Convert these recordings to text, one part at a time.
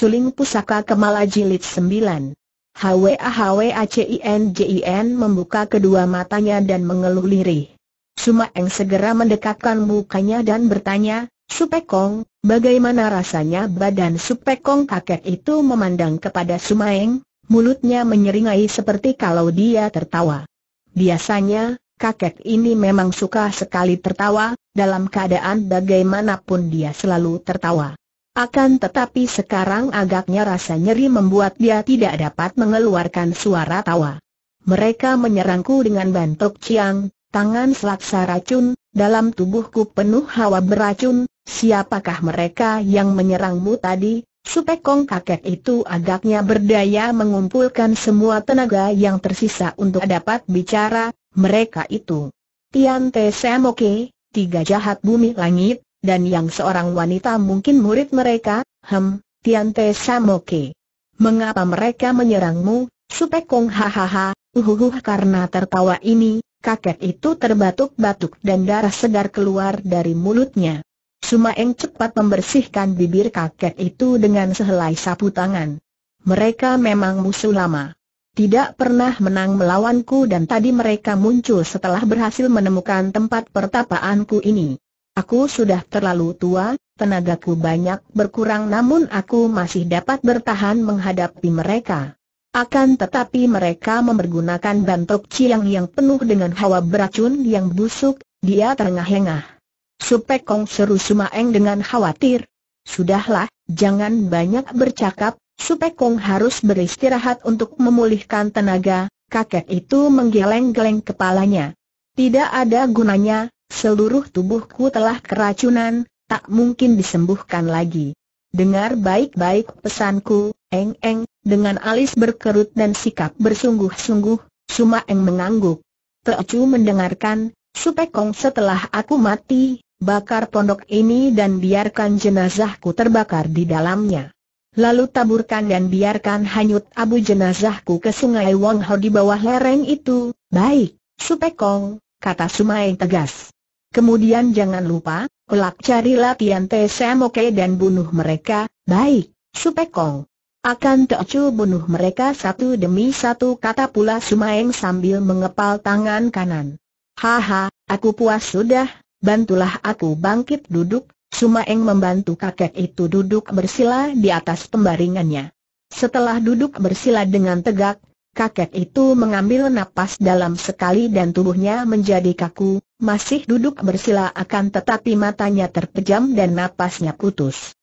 Suling Pusaka Kemala Jilid 9. HWAHWACINJIN membuka kedua matanya dan mengeluh lirih. Sumaeng segera mendekatkan mukanya dan bertanya, Supekong, bagaimana rasanya badan Supekong kakek itu memandang kepada Sumaeng, mulutnya menyeringai seperti kalau dia tertawa. Biasanya, kakek ini memang suka sekali tertawa, dalam keadaan bagaimanapun dia selalu tertawa. Akan tetapi sekarang agaknya rasa nyeri membuat dia tidak dapat mengeluarkan suara tawa. Mereka menyerangku dengan bantok ciang, tangan selaksa racun, dalam tubuhku penuh hawa beracun, siapakah mereka yang menyerangmu tadi? Supekong kakek itu agaknya berdaya mengumpulkan semua tenaga yang tersisa untuk dapat bicara, mereka itu. Tian Te Semoke, tiga jahat bumi langit, dan yang seorang wanita mungkin murid mereka, hem, Tian Te Samoke. Mengapa mereka menyerangmu, Kong hahaha, uhuhuh karena tertawa ini, kakek itu terbatuk-batuk dan darah segar keluar dari mulutnya. Sumaeng cepat membersihkan bibir kakek itu dengan sehelai sapu tangan. Mereka memang musuh lama. Tidak pernah menang melawanku dan tadi mereka muncul setelah berhasil menemukan tempat pertapaanku ini. Aku sudah terlalu tua, tenagaku banyak berkurang namun aku masih dapat bertahan menghadapi mereka. Akan tetapi mereka mempergunakan bantok ciang yang penuh dengan hawa beracun yang busuk, dia terengah-engah. Kong seru Sumaeng dengan khawatir. Sudahlah, jangan banyak bercakap, Kong harus beristirahat untuk memulihkan tenaga, kakek itu menggeleng-geleng kepalanya. Tidak ada gunanya, Seluruh tubuhku telah keracunan, tak mungkin disembuhkan lagi. Dengar baik-baik pesanku, Eng Eng, dengan alis berkerut dan sikap bersungguh-sungguh, Suma Eng mengangguk. Teocu mendengarkan, Supekong setelah aku mati, bakar pondok ini dan biarkan jenazahku terbakar di dalamnya. Lalu taburkan dan biarkan hanyut abu jenazahku ke sungai Wanghao di bawah lereng itu. Baik, Supekong, kata Sumai tegas. Kemudian jangan lupa, kelak cari latihan Oke dan bunuh mereka, baik, Supekong. Akan Teocu bunuh mereka satu demi satu kata pula Sumaeng sambil mengepal tangan kanan. Haha, aku puas sudah, bantulah aku bangkit duduk, Sumaeng membantu kakek itu duduk bersila di atas pembaringannya. Setelah duduk bersila dengan tegak, kakek itu mengambil napas dalam sekali dan tubuhnya menjadi kaku, masih duduk bersila akan tetapi matanya terpejam dan napasnya putus.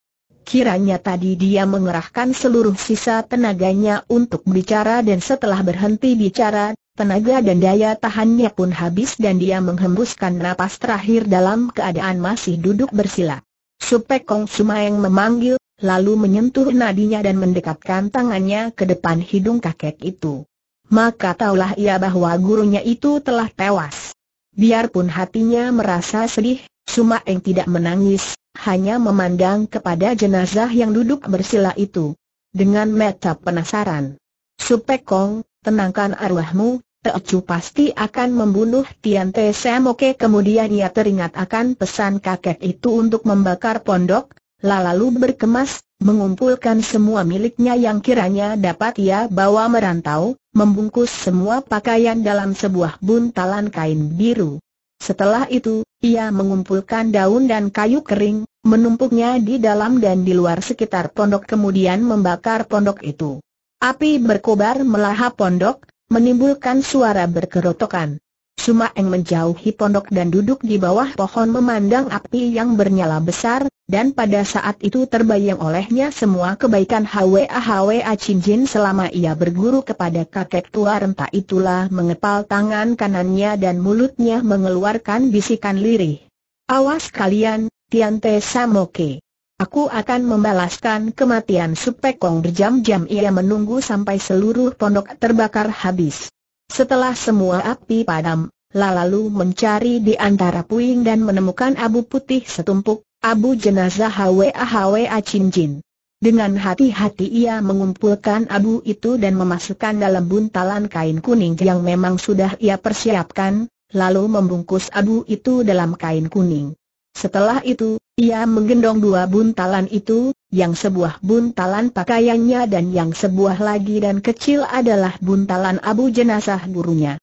Kiranya tadi dia mengerahkan seluruh sisa tenaganya untuk bicara dan setelah berhenti bicara, tenaga dan daya tahannya pun habis dan dia menghembuskan napas terakhir dalam keadaan masih duduk bersila. Supekong yang memanggil, lalu menyentuh nadinya dan mendekatkan tangannya ke depan hidung kakek itu. Maka taulah ia bahwa gurunya itu telah tewas. Biarpun hatinya merasa sedih, Sumaeng tidak menangis, hanya memandang kepada jenazah yang duduk bersila itu. Dengan mata penasaran. Supekong, tenangkan arwahmu, Teocu pasti akan membunuh Tian Te Semoke kemudian ia teringat akan pesan kakek itu untuk membakar pondok, lalu berkemas, mengumpulkan semua miliknya yang kiranya dapat ia bawa merantau, membungkus semua pakaian dalam sebuah buntalan kain biru. Setelah itu, ia mengumpulkan daun dan kayu kering, menumpuknya di dalam dan di luar sekitar pondok kemudian membakar pondok itu. Api berkobar melahap pondok, menimbulkan suara berkerotokan. Sumaeng menjauhi pondok dan duduk di bawah pohon memandang api yang bernyala besar, dan pada saat itu terbayang olehnya semua kebaikan HWA-HWA Cinjin selama ia berguru kepada kakek tua renta itulah mengepal tangan kanannya dan mulutnya mengeluarkan bisikan lirih. Awas kalian, Tiante Samoke. Aku akan membalaskan kematian Supekong berjam-jam ia menunggu sampai seluruh pondok terbakar habis. Setelah semua api padam, lalu mencari di antara puing dan menemukan abu putih setumpuk, abu jenazah Hwa Hwa Cinjin. Dengan hati-hati ia mengumpulkan abu itu dan memasukkan dalam buntalan kain kuning yang memang sudah ia persiapkan, lalu membungkus abu itu dalam kain kuning. Setelah itu, ia menggendong dua buntalan itu, yang sebuah buntalan pakaiannya dan yang sebuah lagi dan kecil adalah buntalan abu jenazah gurunya.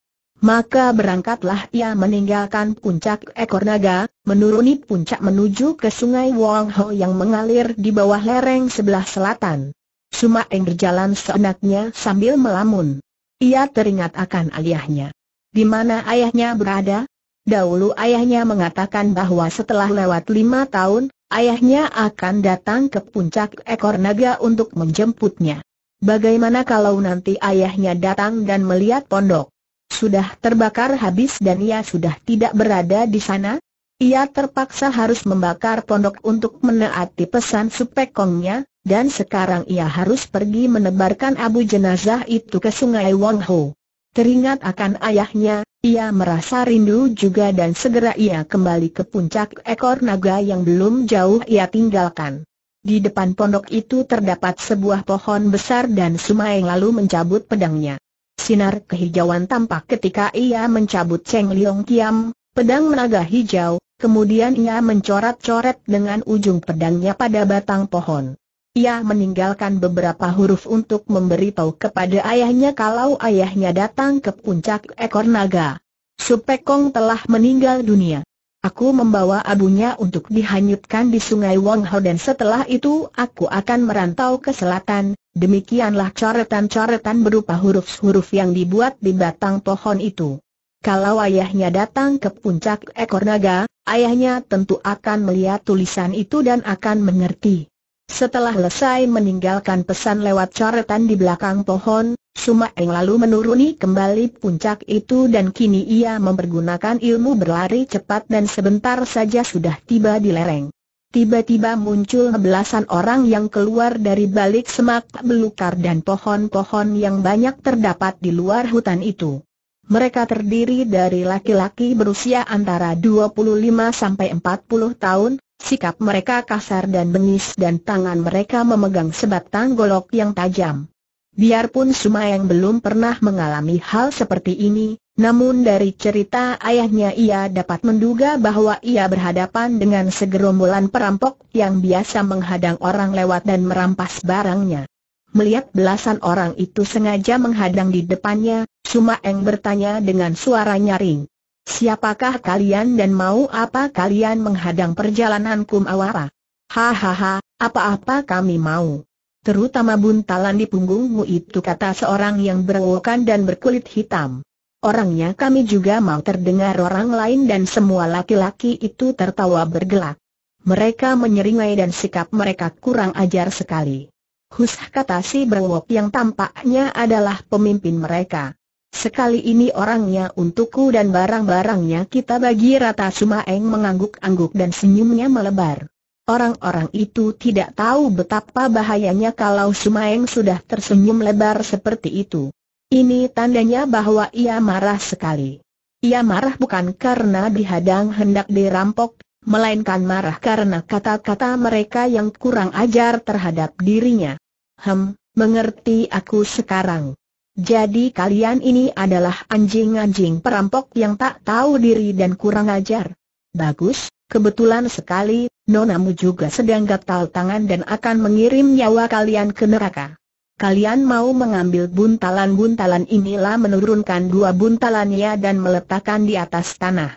Maka berangkatlah ia meninggalkan puncak ekor naga, menuruni puncak menuju ke sungai Wong Ho yang mengalir di bawah lereng sebelah selatan. Sumaeng berjalan seenaknya sambil melamun. Ia teringat akan ayahnya. Di mana ayahnya berada? Dahulu ayahnya mengatakan bahwa setelah lewat lima tahun, ayahnya akan datang ke puncak ekor naga untuk menjemputnya. Bagaimana kalau nanti ayahnya datang dan melihat pondok? sudah terbakar habis dan ia sudah tidak berada di sana? Ia terpaksa harus membakar pondok untuk menaati pesan supekongnya, dan sekarang ia harus pergi menebarkan abu jenazah itu ke sungai Ho. Teringat akan ayahnya, ia merasa rindu juga dan segera ia kembali ke puncak ekor naga yang belum jauh ia tinggalkan. Di depan pondok itu terdapat sebuah pohon besar dan Sumai lalu mencabut pedangnya. Sinar kehijauan tampak ketika ia mencabut Cheng Liong Kiam, pedang menaga hijau, kemudian ia mencoret-coret dengan ujung pedangnya pada batang pohon. Ia meninggalkan beberapa huruf untuk memberitahu kepada ayahnya kalau ayahnya datang ke puncak ekor naga. Supekong telah meninggal dunia. Aku membawa abunya untuk dihanyutkan di sungai Wangho dan setelah itu aku akan merantau ke selatan. Demikianlah coretan-coretan berupa huruf-huruf yang dibuat di batang pohon itu. Kalau ayahnya datang ke puncak ekor naga, ayahnya tentu akan melihat tulisan itu dan akan mengerti. Setelah selesai meninggalkan pesan lewat coretan di belakang pohon, Eng lalu menuruni kembali puncak itu dan kini ia mempergunakan ilmu berlari cepat dan sebentar saja sudah tiba di lereng. Tiba-tiba muncul belasan orang yang keluar dari balik semak belukar dan pohon-pohon yang banyak terdapat di luar hutan itu. Mereka terdiri dari laki-laki berusia antara 25 sampai 40 tahun, sikap mereka kasar dan bengis dan tangan mereka memegang sebatang golok yang tajam. Biarpun Sumayang belum pernah mengalami hal seperti ini, namun dari cerita ayahnya ia dapat menduga bahwa ia berhadapan dengan segerombolan perampok yang biasa menghadang orang lewat dan merampas barangnya. Melihat belasan orang itu sengaja menghadang di depannya, Sumayang bertanya dengan suara nyaring. Siapakah kalian dan mau apa kalian menghadang perjalananku Kumawara? Hahaha, apa-apa kami mau terutama buntalan di punggungmu itu kata seorang yang berwokan dan berkulit hitam. Orangnya kami juga mau terdengar orang lain dan semua laki-laki itu tertawa bergelak. Mereka menyeringai dan sikap mereka kurang ajar sekali. Husah kata si berwok yang tampaknya adalah pemimpin mereka. Sekali ini orangnya untukku dan barang-barangnya kita bagi rata Sumaeng mengangguk-angguk dan senyumnya melebar. Orang-orang itu tidak tahu betapa bahayanya kalau Sumaeng sudah tersenyum lebar seperti itu. Ini tandanya bahwa ia marah sekali. Ia marah bukan karena dihadang hendak dirampok, melainkan marah karena kata-kata mereka yang kurang ajar terhadap dirinya. Hem, mengerti aku sekarang. Jadi kalian ini adalah anjing-anjing perampok yang tak tahu diri dan kurang ajar. Bagus, kebetulan sekali nonamu juga sedang gatal tangan dan akan mengirim nyawa kalian ke neraka. Kalian mau mengambil buntalan-buntalan inilah menurunkan dua buntalannya dan meletakkan di atas tanah.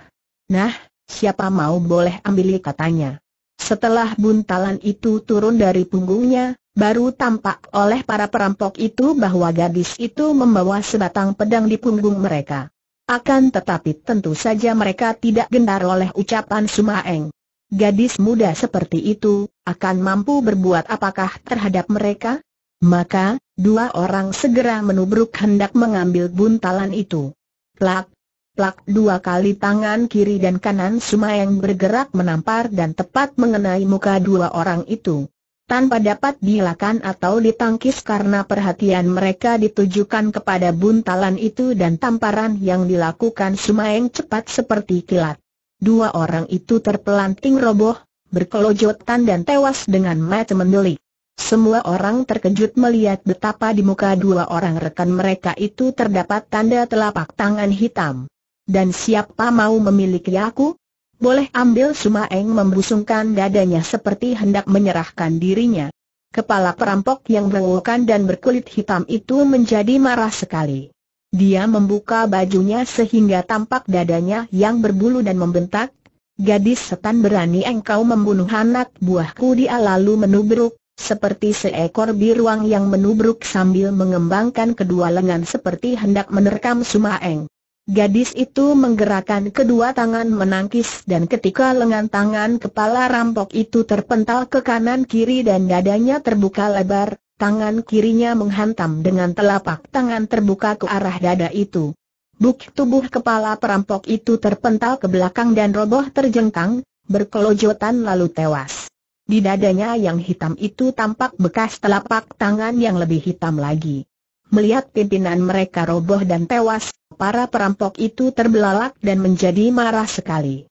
Nah, siapa mau boleh ambil katanya. Setelah buntalan itu turun dari punggungnya, baru tampak oleh para perampok itu bahwa gadis itu membawa sebatang pedang di punggung mereka. Akan tetapi tentu saja mereka tidak gentar oleh ucapan Sumaeng. Gadis muda seperti itu, akan mampu berbuat apakah terhadap mereka? Maka, dua orang segera menubruk hendak mengambil buntalan itu. Plak, plak dua kali tangan kiri dan kanan Sumayang bergerak menampar dan tepat mengenai muka dua orang itu. Tanpa dapat dilakukan atau ditangkis karena perhatian mereka ditujukan kepada buntalan itu dan tamparan yang dilakukan Sumayang cepat seperti kilat. Dua orang itu terpelanting roboh, berkelojotan dan tewas dengan mata mendelik. Semua orang terkejut melihat betapa di muka dua orang rekan mereka itu terdapat tanda telapak tangan hitam. Dan siapa mau memiliki aku? Boleh ambil Sumaeng membusungkan dadanya seperti hendak menyerahkan dirinya. Kepala perampok yang berwokan dan berkulit hitam itu menjadi marah sekali. Dia membuka bajunya sehingga tampak dadanya yang berbulu dan membentak. Gadis setan berani engkau membunuh anak buahku dia lalu menubruk, seperti seekor biruang yang menubruk sambil mengembangkan kedua lengan seperti hendak menerkam Sumaeng. Gadis itu menggerakkan kedua tangan menangkis dan ketika lengan tangan kepala rampok itu terpental ke kanan kiri dan dadanya terbuka lebar, Tangan kirinya menghantam dengan telapak tangan terbuka ke arah dada itu. Buk tubuh kepala perampok itu terpental ke belakang dan roboh terjengkang, berkelojotan lalu tewas. Di dadanya yang hitam itu tampak bekas telapak tangan yang lebih hitam lagi. Melihat pimpinan mereka roboh dan tewas, para perampok itu terbelalak dan menjadi marah sekali.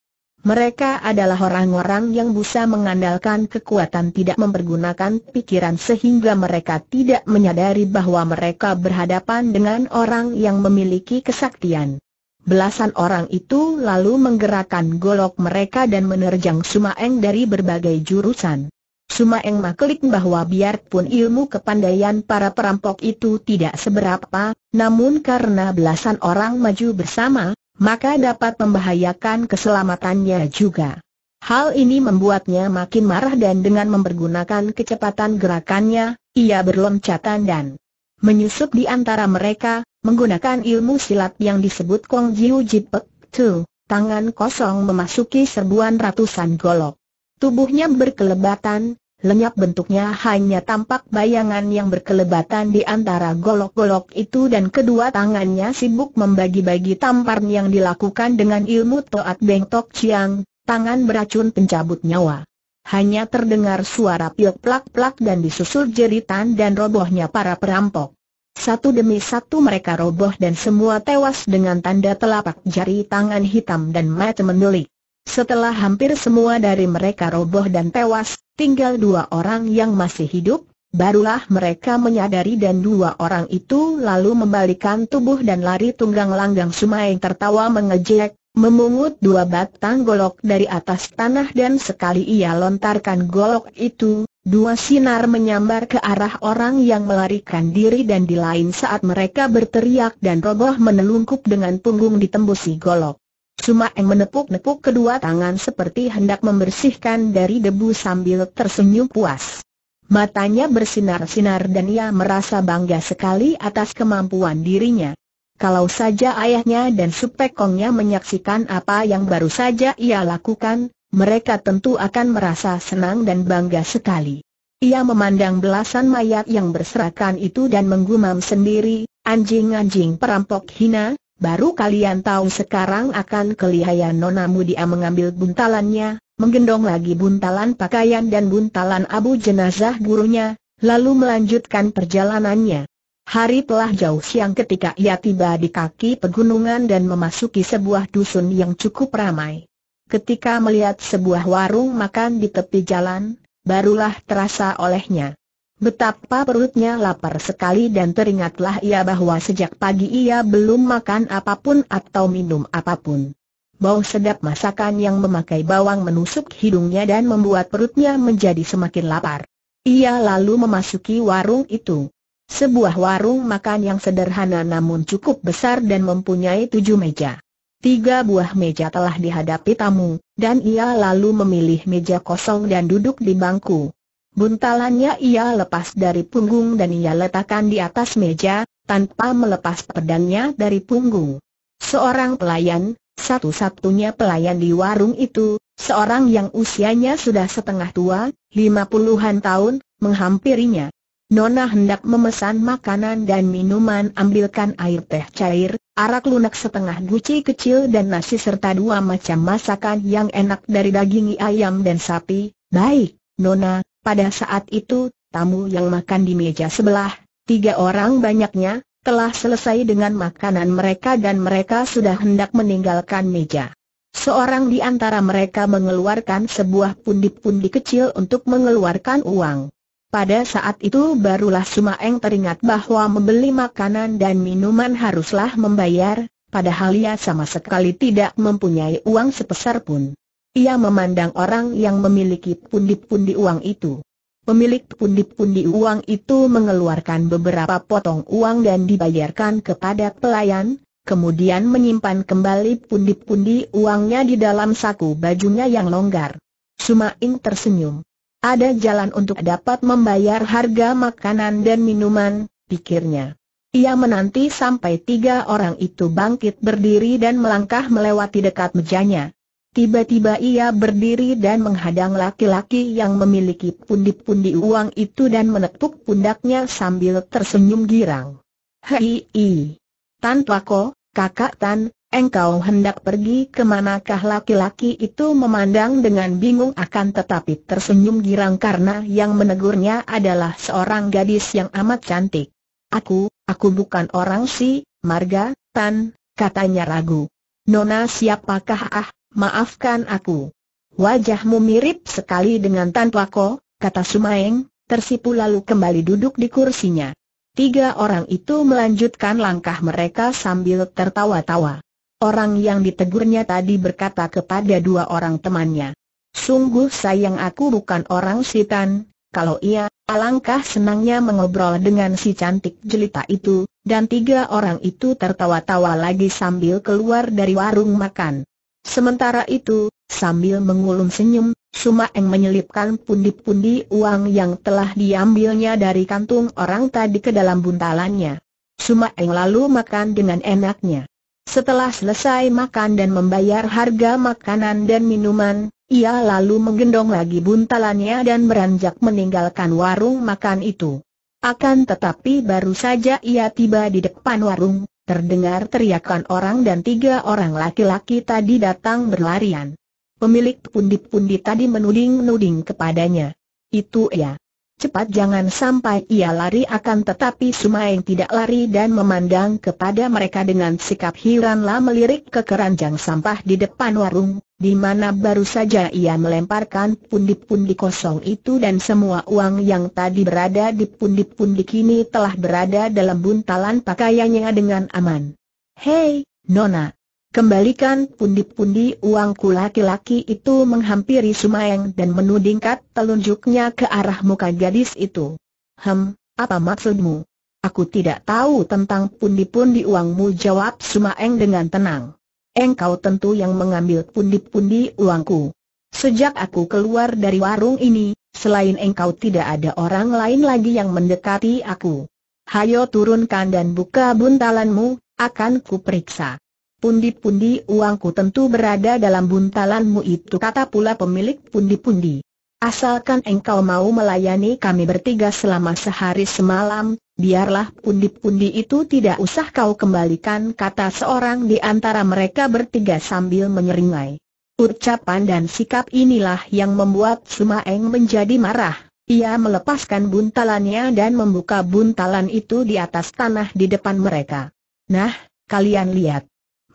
Mereka adalah orang-orang yang bisa mengandalkan kekuatan tidak mempergunakan pikiran sehingga mereka tidak menyadari bahwa mereka berhadapan dengan orang yang memiliki kesaktian. Belasan orang itu lalu menggerakkan golok mereka dan menerjang Sumaeng dari berbagai jurusan. Sumaeng maklik bahwa biarpun ilmu kepandaian para perampok itu tidak seberapa, namun karena belasan orang maju bersama, maka dapat membahayakan keselamatannya juga. Hal ini membuatnya makin marah dan dengan mempergunakan kecepatan gerakannya, ia berloncatan dan menyusup di antara mereka, menggunakan ilmu silat yang disebut Kong Jiu Jipek Tu, tangan kosong memasuki serbuan ratusan golok. Tubuhnya berkelebatan, lenyap bentuknya hanya tampak bayangan yang berkelebatan di antara golok-golok itu dan kedua tangannya sibuk membagi-bagi tampar yang dilakukan dengan ilmu Toat Beng Tok Chiang, tangan beracun pencabut nyawa. Hanya terdengar suara piok plak-plak dan disusul jeritan dan robohnya para perampok. Satu demi satu mereka roboh dan semua tewas dengan tanda telapak jari tangan hitam dan mata mendelik. Setelah hampir semua dari mereka roboh dan tewas, tinggal dua orang yang masih hidup, barulah mereka menyadari dan dua orang itu lalu membalikan tubuh dan lari tunggang langgang sumai tertawa mengejek, memungut dua batang golok dari atas tanah dan sekali ia lontarkan golok itu, dua sinar menyambar ke arah orang yang melarikan diri dan di lain saat mereka berteriak dan roboh menelungkup dengan punggung ditembusi golok. Cuma Eng menepuk-nepuk kedua tangan seperti hendak membersihkan dari debu sambil tersenyum puas. Matanya bersinar-sinar dan ia merasa bangga sekali atas kemampuan dirinya. Kalau saja ayahnya dan supekongnya menyaksikan apa yang baru saja ia lakukan, mereka tentu akan merasa senang dan bangga sekali. Ia memandang belasan mayat yang berserakan itu dan menggumam sendiri, anjing-anjing perampok hina, Baru kalian tahu sekarang akan kelihayan nonamu dia mengambil buntalannya, menggendong lagi buntalan pakaian dan buntalan abu jenazah gurunya, lalu melanjutkan perjalanannya. Hari telah jauh siang ketika ia tiba di kaki pegunungan dan memasuki sebuah dusun yang cukup ramai. Ketika melihat sebuah warung makan di tepi jalan, barulah terasa olehnya. Betapa perutnya lapar sekali dan teringatlah ia bahwa sejak pagi ia belum makan apapun atau minum apapun. Bau sedap masakan yang memakai bawang menusuk hidungnya dan membuat perutnya menjadi semakin lapar. Ia lalu memasuki warung itu. Sebuah warung makan yang sederhana namun cukup besar dan mempunyai tujuh meja. Tiga buah meja telah dihadapi tamu, dan ia lalu memilih meja kosong dan duduk di bangku. Buntalannya ia lepas dari punggung dan ia letakkan di atas meja, tanpa melepas pedangnya dari punggung. Seorang pelayan, satu-satunya pelayan di warung itu, seorang yang usianya sudah setengah tua, lima puluhan tahun, menghampirinya. Nona hendak memesan makanan dan minuman ambilkan air teh cair, arak lunak setengah guci kecil dan nasi serta dua macam masakan yang enak dari daging ayam dan sapi. Baik, Nona, pada saat itu, tamu yang makan di meja sebelah, tiga orang banyaknya, telah selesai dengan makanan mereka dan mereka sudah hendak meninggalkan meja. Seorang di antara mereka mengeluarkan sebuah pundi-pundi kecil untuk mengeluarkan uang. Pada saat itu barulah Sumaeng teringat bahwa membeli makanan dan minuman haruslah membayar, padahal ia sama sekali tidak mempunyai uang sepeser pun. Ia memandang orang yang memiliki pundi-pundi uang itu. Pemilik pundi-pundi uang itu mengeluarkan beberapa potong uang dan dibayarkan kepada pelayan, kemudian menyimpan kembali pundi-pundi uangnya di dalam saku bajunya yang longgar. Sumaing tersenyum. Ada jalan untuk dapat membayar harga makanan dan minuman, pikirnya. Ia menanti sampai tiga orang itu bangkit berdiri dan melangkah melewati dekat mejanya. Tiba-tiba ia berdiri dan menghadang laki-laki yang memiliki pundi-pundi uang itu dan menepuk pundaknya sambil tersenyum girang. Hei, i. Tan Tuako, kakak Tan, engkau hendak pergi ke manakah laki-laki itu memandang dengan bingung akan tetapi tersenyum girang karena yang menegurnya adalah seorang gadis yang amat cantik. Aku, aku bukan orang si, Marga, Tan, katanya ragu. Nona siapakah ah, maafkan aku. Wajahmu mirip sekali dengan Tan kata Sumaeng, tersipu lalu kembali duduk di kursinya. Tiga orang itu melanjutkan langkah mereka sambil tertawa-tawa. Orang yang ditegurnya tadi berkata kepada dua orang temannya, Sungguh sayang aku bukan orang sitan, kalau iya, alangkah senangnya mengobrol dengan si cantik jelita itu, dan tiga orang itu tertawa-tawa lagi sambil keluar dari warung makan. Sementara itu, sambil mengulum senyum, Sumaeng menyelipkan pundi-pundi uang yang telah diambilnya dari kantung orang tadi ke dalam buntalannya. Sumaeng lalu makan dengan enaknya. Setelah selesai makan dan membayar harga makanan dan minuman, ia lalu menggendong lagi buntalannya dan beranjak meninggalkan warung makan itu. Akan tetapi baru saja ia tiba di depan warung, Terdengar teriakan orang dan tiga orang laki-laki tadi datang berlarian. Pemilik pundi-pundi tadi menuding-nuding kepadanya. Itu ya. Cepat jangan sampai ia lari akan tetapi Sumaeng tidak lari dan memandang kepada mereka dengan sikap hiranlah melirik ke keranjang sampah di depan warung, di mana baru saja ia melemparkan pundi-pundi kosong itu dan semua uang yang tadi berada di pundi-pundi kini telah berada dalam buntalan pakaiannya dengan aman. Hei, Nona, Kembalikan pundi-pundi uangku laki-laki itu menghampiri Sumayang dan menudingkat telunjuknya ke arah muka gadis itu. Hem, apa maksudmu? Aku tidak tahu tentang pundi-pundi uangmu jawab Sumaeng dengan tenang. Engkau tentu yang mengambil pundi-pundi uangku. Sejak aku keluar dari warung ini, selain engkau tidak ada orang lain lagi yang mendekati aku. Hayo turunkan dan buka buntalanmu, akan kuperiksa pundi-pundi uangku tentu berada dalam buntalanmu itu kata pula pemilik pundi-pundi. Asalkan engkau mau melayani kami bertiga selama sehari semalam, biarlah pundi-pundi itu tidak usah kau kembalikan kata seorang di antara mereka bertiga sambil menyeringai. Ucapan dan sikap inilah yang membuat Sumaeng menjadi marah. Ia melepaskan buntalannya dan membuka buntalan itu di atas tanah di depan mereka. Nah, kalian lihat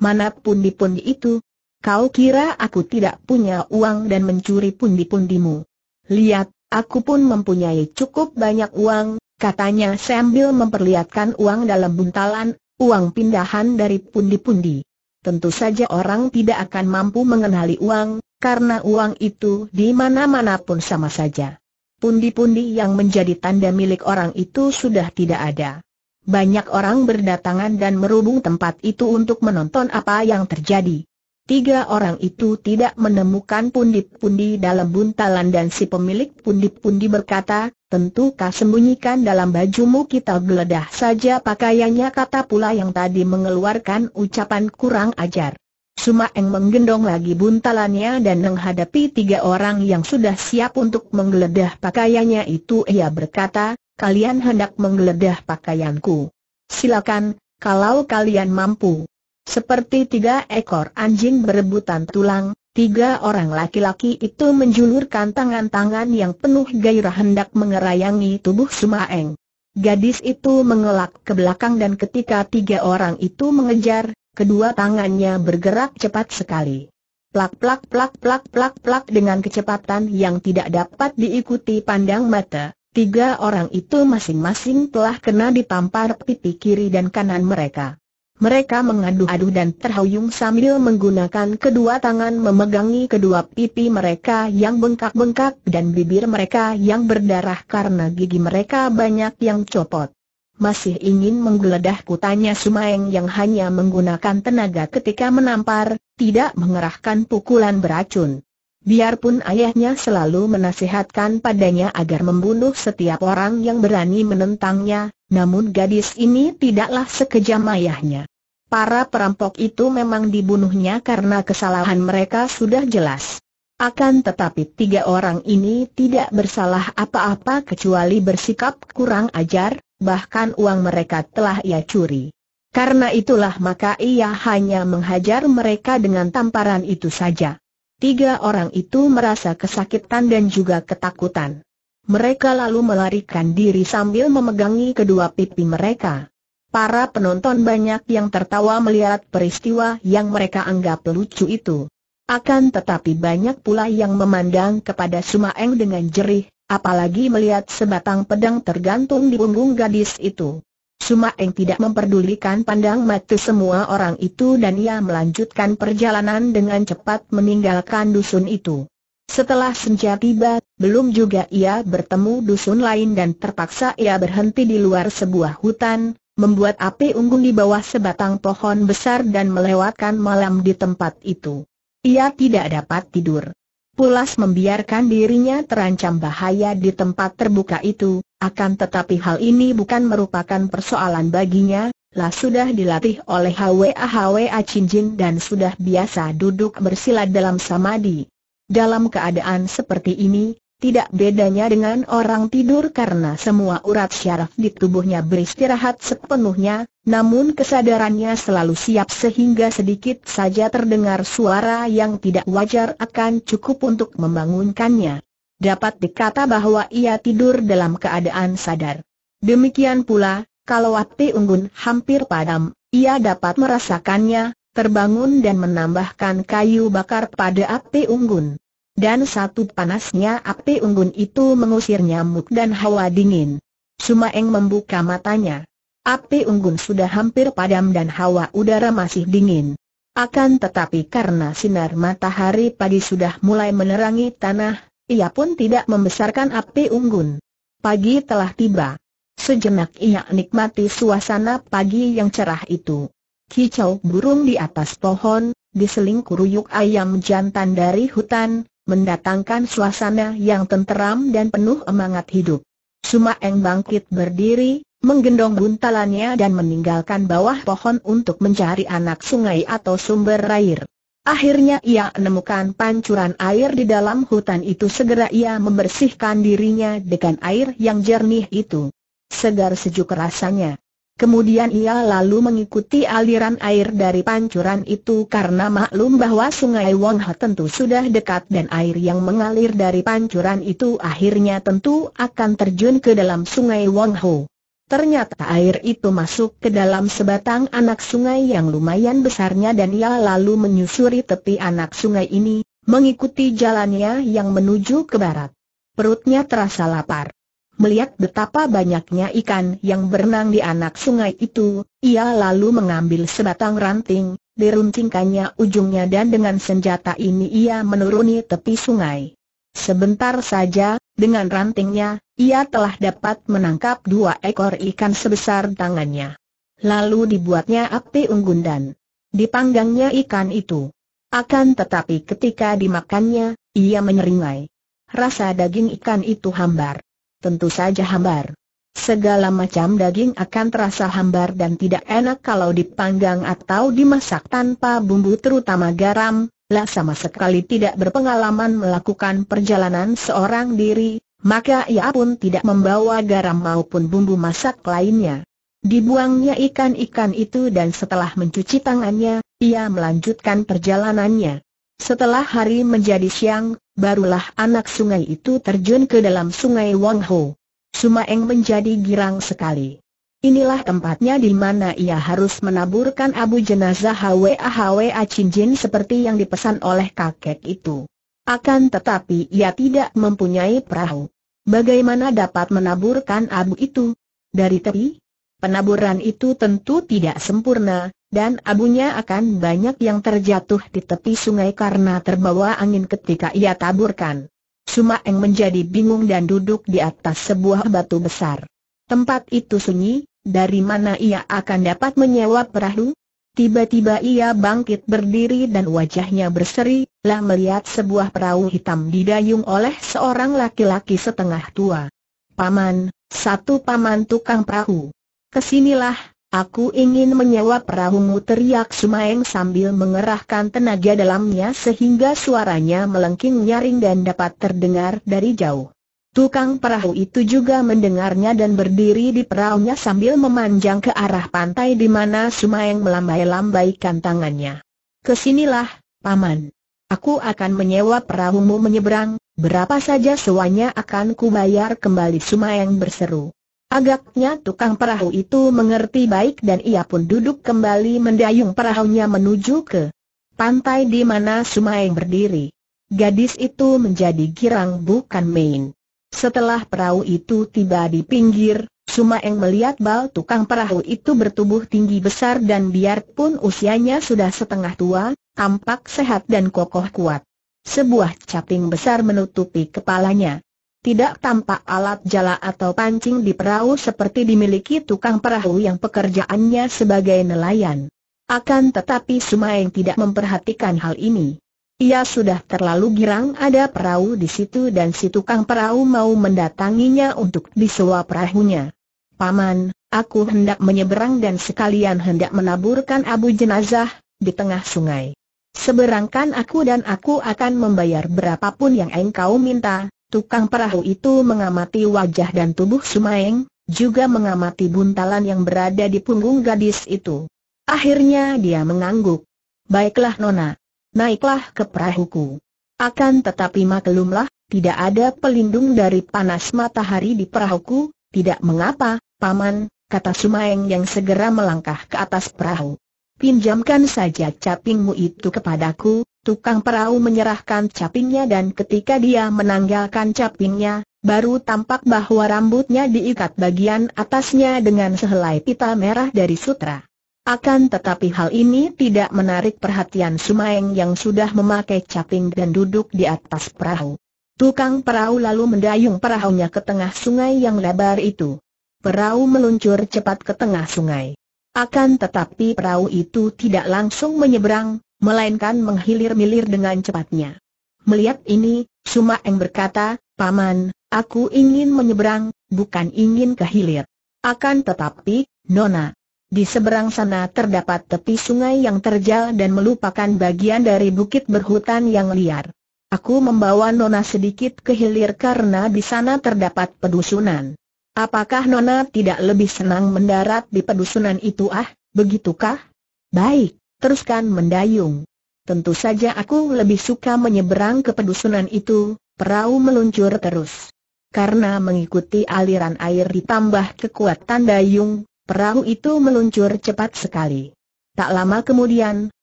mana pundi-pundi itu? Kau kira aku tidak punya uang dan mencuri pundi-pundimu? Lihat, aku pun mempunyai cukup banyak uang, katanya sambil memperlihatkan uang dalam buntalan, uang pindahan dari pundi-pundi. Tentu saja orang tidak akan mampu mengenali uang, karena uang itu di mana-mana pun sama saja. Pundi-pundi yang menjadi tanda milik orang itu sudah tidak ada. Banyak orang berdatangan dan merubung tempat itu untuk menonton apa yang terjadi. Tiga orang itu tidak menemukan pundi-pundi dalam buntalan dan si pemilik pundi-pundi berkata, tentu kau sembunyikan dalam bajumu kita geledah saja pakaiannya kata pula yang tadi mengeluarkan ucapan kurang ajar. Sumaeng menggendong lagi buntalannya dan menghadapi tiga orang yang sudah siap untuk menggeledah pakaiannya itu ia berkata, kalian hendak menggeledah pakaianku. Silakan, kalau kalian mampu. Seperti tiga ekor anjing berebutan tulang, tiga orang laki-laki itu menjulurkan tangan-tangan yang penuh gairah hendak mengerayangi tubuh Sumaeng. Gadis itu mengelak ke belakang dan ketika tiga orang itu mengejar, kedua tangannya bergerak cepat sekali. Plak plak plak plak plak plak dengan kecepatan yang tidak dapat diikuti pandang mata. Tiga orang itu masing-masing telah kena ditampar pipi kiri dan kanan mereka. Mereka mengadu-adu dan terhuyung sambil menggunakan kedua tangan memegangi kedua pipi mereka yang bengkak-bengkak dan bibir mereka yang berdarah karena gigi mereka banyak yang copot. Masih ingin menggeledah kutanya Sumaeng yang hanya menggunakan tenaga ketika menampar, tidak mengerahkan pukulan beracun. Biarpun ayahnya selalu menasihatkan padanya agar membunuh setiap orang yang berani menentangnya, namun gadis ini tidaklah sekejam ayahnya. Para perampok itu memang dibunuhnya karena kesalahan mereka sudah jelas. Akan tetapi tiga orang ini tidak bersalah apa-apa kecuali bersikap kurang ajar, bahkan uang mereka telah ia curi. Karena itulah maka ia hanya menghajar mereka dengan tamparan itu saja. Tiga orang itu merasa kesakitan dan juga ketakutan. Mereka lalu melarikan diri sambil memegangi kedua pipi mereka. Para penonton banyak yang tertawa melihat peristiwa yang mereka anggap lucu itu. Akan tetapi banyak pula yang memandang kepada Sumaeng dengan jerih, apalagi melihat sebatang pedang tergantung di punggung gadis itu. Suma Eng tidak memperdulikan pandang mata semua orang itu dan ia melanjutkan perjalanan dengan cepat meninggalkan dusun itu. Setelah senja tiba, belum juga ia bertemu dusun lain dan terpaksa ia berhenti di luar sebuah hutan, membuat api unggun di bawah sebatang pohon besar dan melewatkan malam di tempat itu. Ia tidak dapat tidur. Pulas membiarkan dirinya terancam bahaya di tempat terbuka itu, akan tetapi hal ini bukan merupakan persoalan baginya, lah sudah dilatih oleh HWA HWA Cinjin dan sudah biasa duduk bersilat dalam samadhi. Dalam keadaan seperti ini, tidak bedanya dengan orang tidur karena semua urat syaraf di tubuhnya beristirahat sepenuhnya, namun kesadarannya selalu siap sehingga sedikit saja terdengar suara yang tidak wajar akan cukup untuk membangunkannya dapat dikata bahwa ia tidur dalam keadaan sadar. Demikian pula, kalau api unggun hampir padam, ia dapat merasakannya, terbangun dan menambahkan kayu bakar pada api unggun. Dan satu panasnya api unggun itu mengusir nyamuk dan hawa dingin. Sumaeng membuka matanya. Api unggun sudah hampir padam dan hawa udara masih dingin. Akan tetapi karena sinar matahari pagi sudah mulai menerangi tanah, ia pun tidak membesarkan api unggun. Pagi telah tiba. Sejenak ia nikmati suasana pagi yang cerah itu. Kicau burung di atas pohon, diseling kuruyuk ayam jantan dari hutan, mendatangkan suasana yang tenteram dan penuh semangat hidup. Sumaeng bangkit berdiri, menggendong buntalannya dan meninggalkan bawah pohon untuk mencari anak sungai atau sumber air. Akhirnya ia menemukan pancuran air di dalam hutan itu segera ia membersihkan dirinya dengan air yang jernih itu. Segar sejuk rasanya. Kemudian ia lalu mengikuti aliran air dari pancuran itu karena maklum bahwa sungai Wangha tentu sudah dekat dan air yang mengalir dari pancuran itu akhirnya tentu akan terjun ke dalam sungai Wangho. Ternyata air itu masuk ke dalam sebatang anak sungai yang lumayan besarnya dan ia lalu menyusuri tepi anak sungai ini, mengikuti jalannya yang menuju ke barat. Perutnya terasa lapar. Melihat betapa banyaknya ikan yang berenang di anak sungai itu, ia lalu mengambil sebatang ranting, diruntingkannya ujungnya dan dengan senjata ini ia menuruni tepi sungai. Sebentar saja, dengan rantingnya, ia telah dapat menangkap dua ekor ikan sebesar tangannya. Lalu dibuatnya api unggun dan dipanggangnya ikan itu. Akan tetapi ketika dimakannya, ia menyeringai. Rasa daging ikan itu hambar. Tentu saja hambar. Segala macam daging akan terasa hambar dan tidak enak kalau dipanggang atau dimasak tanpa bumbu terutama garam, lah sama sekali tidak berpengalaman melakukan perjalanan seorang diri, maka ia pun tidak membawa garam maupun bumbu masak lainnya. Dibuangnya ikan-ikan itu dan setelah mencuci tangannya, ia melanjutkan perjalanannya. Setelah hari menjadi siang, barulah anak sungai itu terjun ke dalam sungai Wangho. Sumaeng menjadi girang sekali. Inilah tempatnya di mana ia harus menaburkan abu jenazah HWA HWA cincin seperti yang dipesan oleh kakek itu. Akan tetapi ia tidak mempunyai perahu. Bagaimana dapat menaburkan abu itu? Dari tepi? Penaburan itu tentu tidak sempurna, dan abunya akan banyak yang terjatuh di tepi sungai karena terbawa angin ketika ia taburkan. Sumaeng menjadi bingung dan duduk di atas sebuah batu besar. Tempat itu sunyi, dari mana ia akan dapat menyewa perahu? Tiba-tiba ia bangkit berdiri dan wajahnya berseri, lah melihat sebuah perahu hitam didayung oleh seorang laki-laki setengah tua. Paman, satu paman tukang perahu. Kesinilah, aku ingin menyewa perahumu teriak Sumaeng sambil mengerahkan tenaga dalamnya sehingga suaranya melengking nyaring dan dapat terdengar dari jauh. Tukang perahu itu juga mendengarnya dan berdiri di perahunya sambil memanjang ke arah pantai di mana Sumayang melambai-lambaikan tangannya. Kesinilah, Paman. Aku akan menyewa perahumu menyeberang, berapa saja sewanya akan kubayar kembali Sumayang berseru. Agaknya tukang perahu itu mengerti baik dan ia pun duduk kembali mendayung perahunya menuju ke pantai di mana Sumayang berdiri. Gadis itu menjadi girang bukan main. Setelah perahu itu tiba di pinggir, Sumaeng melihat bal tukang perahu itu bertubuh tinggi besar dan biarpun usianya sudah setengah tua, tampak sehat dan kokoh kuat. Sebuah caping besar menutupi kepalanya. Tidak tampak alat jala atau pancing di perahu seperti dimiliki tukang perahu yang pekerjaannya sebagai nelayan. Akan tetapi Sumaeng tidak memperhatikan hal ini. Ia sudah terlalu girang ada perahu di situ dan si tukang perahu mau mendatanginya untuk disewa perahunya. Paman, aku hendak menyeberang dan sekalian hendak menaburkan abu jenazah di tengah sungai. Seberangkan aku dan aku akan membayar berapapun yang engkau minta. Tukang perahu itu mengamati wajah dan tubuh Sumaeng, juga mengamati buntalan yang berada di punggung gadis itu. Akhirnya dia mengangguk. Baiklah Nona, naiklah ke perahuku. Akan tetapi maklumlah, tidak ada pelindung dari panas matahari di perahuku, tidak mengapa, paman, kata Sumaeng yang segera melangkah ke atas perahu. Pinjamkan saja capingmu itu kepadaku, tukang perahu menyerahkan capingnya dan ketika dia menanggalkan capingnya, baru tampak bahwa rambutnya diikat bagian atasnya dengan sehelai pita merah dari sutra. Akan tetapi hal ini tidak menarik perhatian Sumaeng yang sudah memakai caping dan duduk di atas perahu. Tukang perahu lalu mendayung perahunya ke tengah sungai yang lebar itu. Perahu meluncur cepat ke tengah sungai. Akan tetapi perahu itu tidak langsung menyeberang, melainkan menghilir-milir dengan cepatnya. Melihat ini, Sumaeng berkata, Paman, aku ingin menyeberang, bukan ingin ke hilir. Akan tetapi, Nona, di seberang sana terdapat tepi sungai yang terjal dan melupakan bagian dari bukit berhutan yang liar. Aku membawa Nona sedikit ke hilir karena di sana terdapat pedusunan. Apakah Nona tidak lebih senang mendarat di pedusunan itu ah, begitukah? Baik, teruskan mendayung. Tentu saja aku lebih suka menyeberang ke pedusunan itu, perahu meluncur terus. Karena mengikuti aliran air ditambah kekuatan dayung, Perahu itu meluncur cepat sekali. Tak lama kemudian,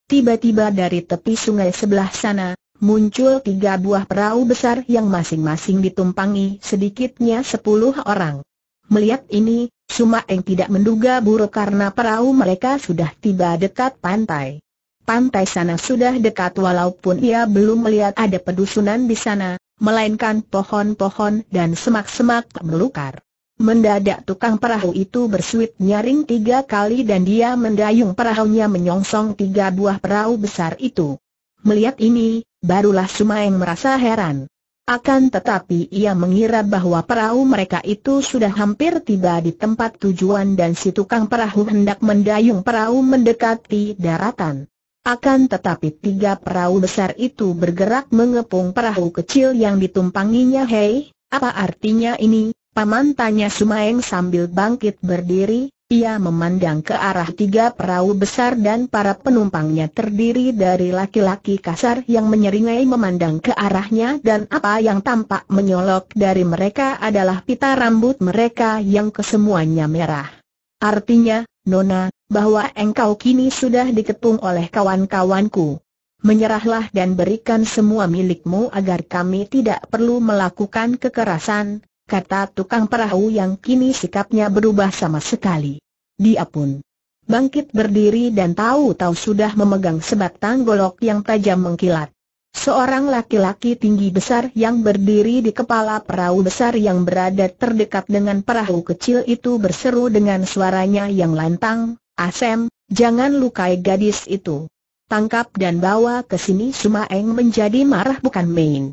tiba-tiba dari tepi sungai sebelah sana, muncul tiga buah perahu besar yang masing-masing ditumpangi sedikitnya sepuluh orang. Melihat ini, Suma tidak menduga buruk karena perahu mereka sudah tiba dekat pantai. Pantai sana sudah dekat walaupun ia belum melihat ada pedusunan di sana, melainkan pohon-pohon dan semak-semak melukar. Mendadak tukang perahu itu bersuit nyaring tiga kali dan dia mendayung perahunya menyongsong tiga buah perahu besar itu. Melihat ini, barulah Sumaeng merasa heran. Akan tetapi ia mengira bahwa perahu mereka itu sudah hampir tiba di tempat tujuan dan si tukang perahu hendak mendayung perahu mendekati daratan. Akan tetapi tiga perahu besar itu bergerak mengepung perahu kecil yang ditumpanginya Hei, apa artinya ini? Paman tanya Sumaeng sambil bangkit berdiri, ia memandang ke arah tiga perahu besar dan para penumpangnya terdiri dari laki-laki kasar yang menyeringai memandang ke arahnya dan apa yang tampak menyolok dari mereka adalah pita rambut mereka yang kesemuanya merah. Artinya, Nona, bahwa engkau kini sudah diketung oleh kawan-kawanku. Menyerahlah dan berikan semua milikmu agar kami tidak perlu melakukan kekerasan, kata tukang perahu yang kini sikapnya berubah sama sekali. Dia pun bangkit berdiri dan tahu-tahu sudah memegang sebatang golok yang tajam mengkilat. Seorang laki-laki tinggi besar yang berdiri di kepala perahu besar yang berada terdekat dengan perahu kecil itu berseru dengan suaranya yang lantang, Asem, jangan lukai gadis itu. Tangkap dan bawa ke sini Sumaeng menjadi marah bukan main.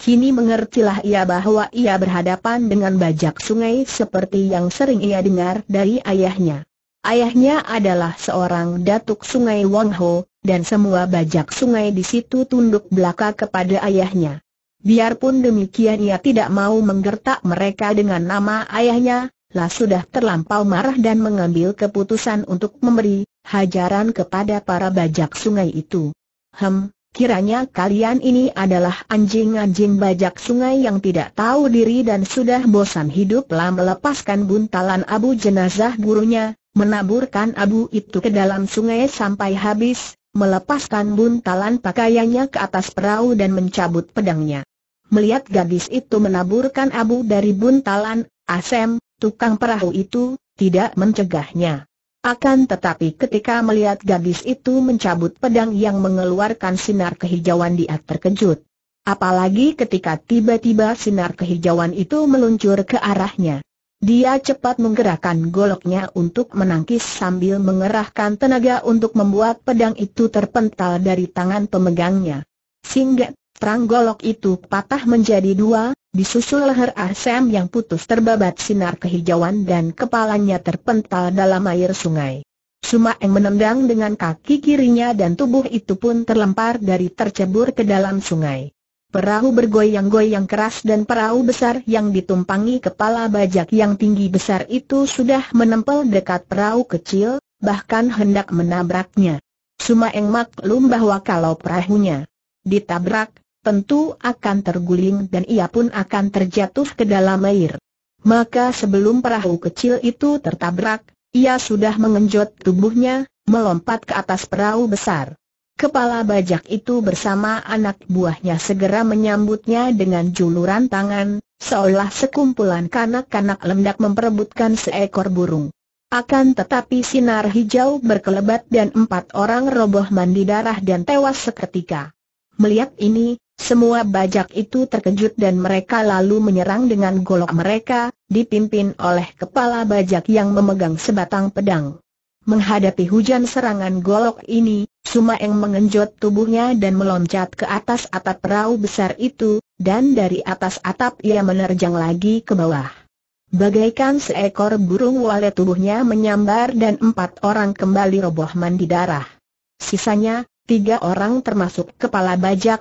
Kini mengertilah ia bahwa ia berhadapan dengan bajak sungai seperti yang sering ia dengar dari ayahnya. Ayahnya adalah seorang datuk sungai Ho, dan semua bajak sungai di situ tunduk belaka kepada ayahnya. Biarpun demikian ia tidak mau menggertak mereka dengan nama ayahnya, lah sudah terlampau marah dan mengambil keputusan untuk memberi hajaran kepada para bajak sungai itu. Hem, Kiranya kalian ini adalah anjing-anjing bajak sungai yang tidak tahu diri dan sudah bosan hidup hiduplah melepaskan buntalan abu jenazah gurunya, menaburkan abu itu ke dalam sungai sampai habis, melepaskan buntalan pakaiannya ke atas perahu dan mencabut pedangnya. Melihat gadis itu menaburkan abu dari buntalan, Asem, tukang perahu itu, tidak mencegahnya. Akan tetapi ketika melihat gadis itu mencabut pedang yang mengeluarkan sinar kehijauan dia terkejut. Apalagi ketika tiba-tiba sinar kehijauan itu meluncur ke arahnya. Dia cepat menggerakkan goloknya untuk menangkis sambil mengerahkan tenaga untuk membuat pedang itu terpental dari tangan pemegangnya. Singgat, Perang golok itu patah menjadi dua, disusul leher Arsem yang putus terbabat sinar kehijauan dan kepalanya terpental dalam air sungai. Sumaeng menendang dengan kaki kirinya dan tubuh itu pun terlempar dari tercebur ke dalam sungai. Perahu bergoyang-goyang keras dan perahu besar yang ditumpangi kepala bajak yang tinggi besar itu sudah menempel dekat perahu kecil, bahkan hendak menabraknya. Sumaeng maklum bahwa kalau perahunya ditabrak, tentu akan terguling dan ia pun akan terjatuh ke dalam air. Maka sebelum perahu kecil itu tertabrak, ia sudah mengenjot tubuhnya, melompat ke atas perahu besar. Kepala bajak itu bersama anak buahnya segera menyambutnya dengan juluran tangan, seolah sekumpulan kanak-kanak lembak memperebutkan seekor burung. Akan tetapi sinar hijau berkelebat dan empat orang roboh mandi darah dan tewas seketika. Melihat ini, semua bajak itu terkejut dan mereka lalu menyerang dengan golok mereka, dipimpin oleh kepala bajak yang memegang sebatang pedang. Menghadapi hujan serangan golok ini, Sumaeng mengenjot tubuhnya dan meloncat ke atas atap perahu besar itu, dan dari atas atap ia menerjang lagi ke bawah. Bagaikan seekor burung wale tubuhnya menyambar dan empat orang kembali roboh mandi darah. Sisanya, tiga orang termasuk kepala bajak,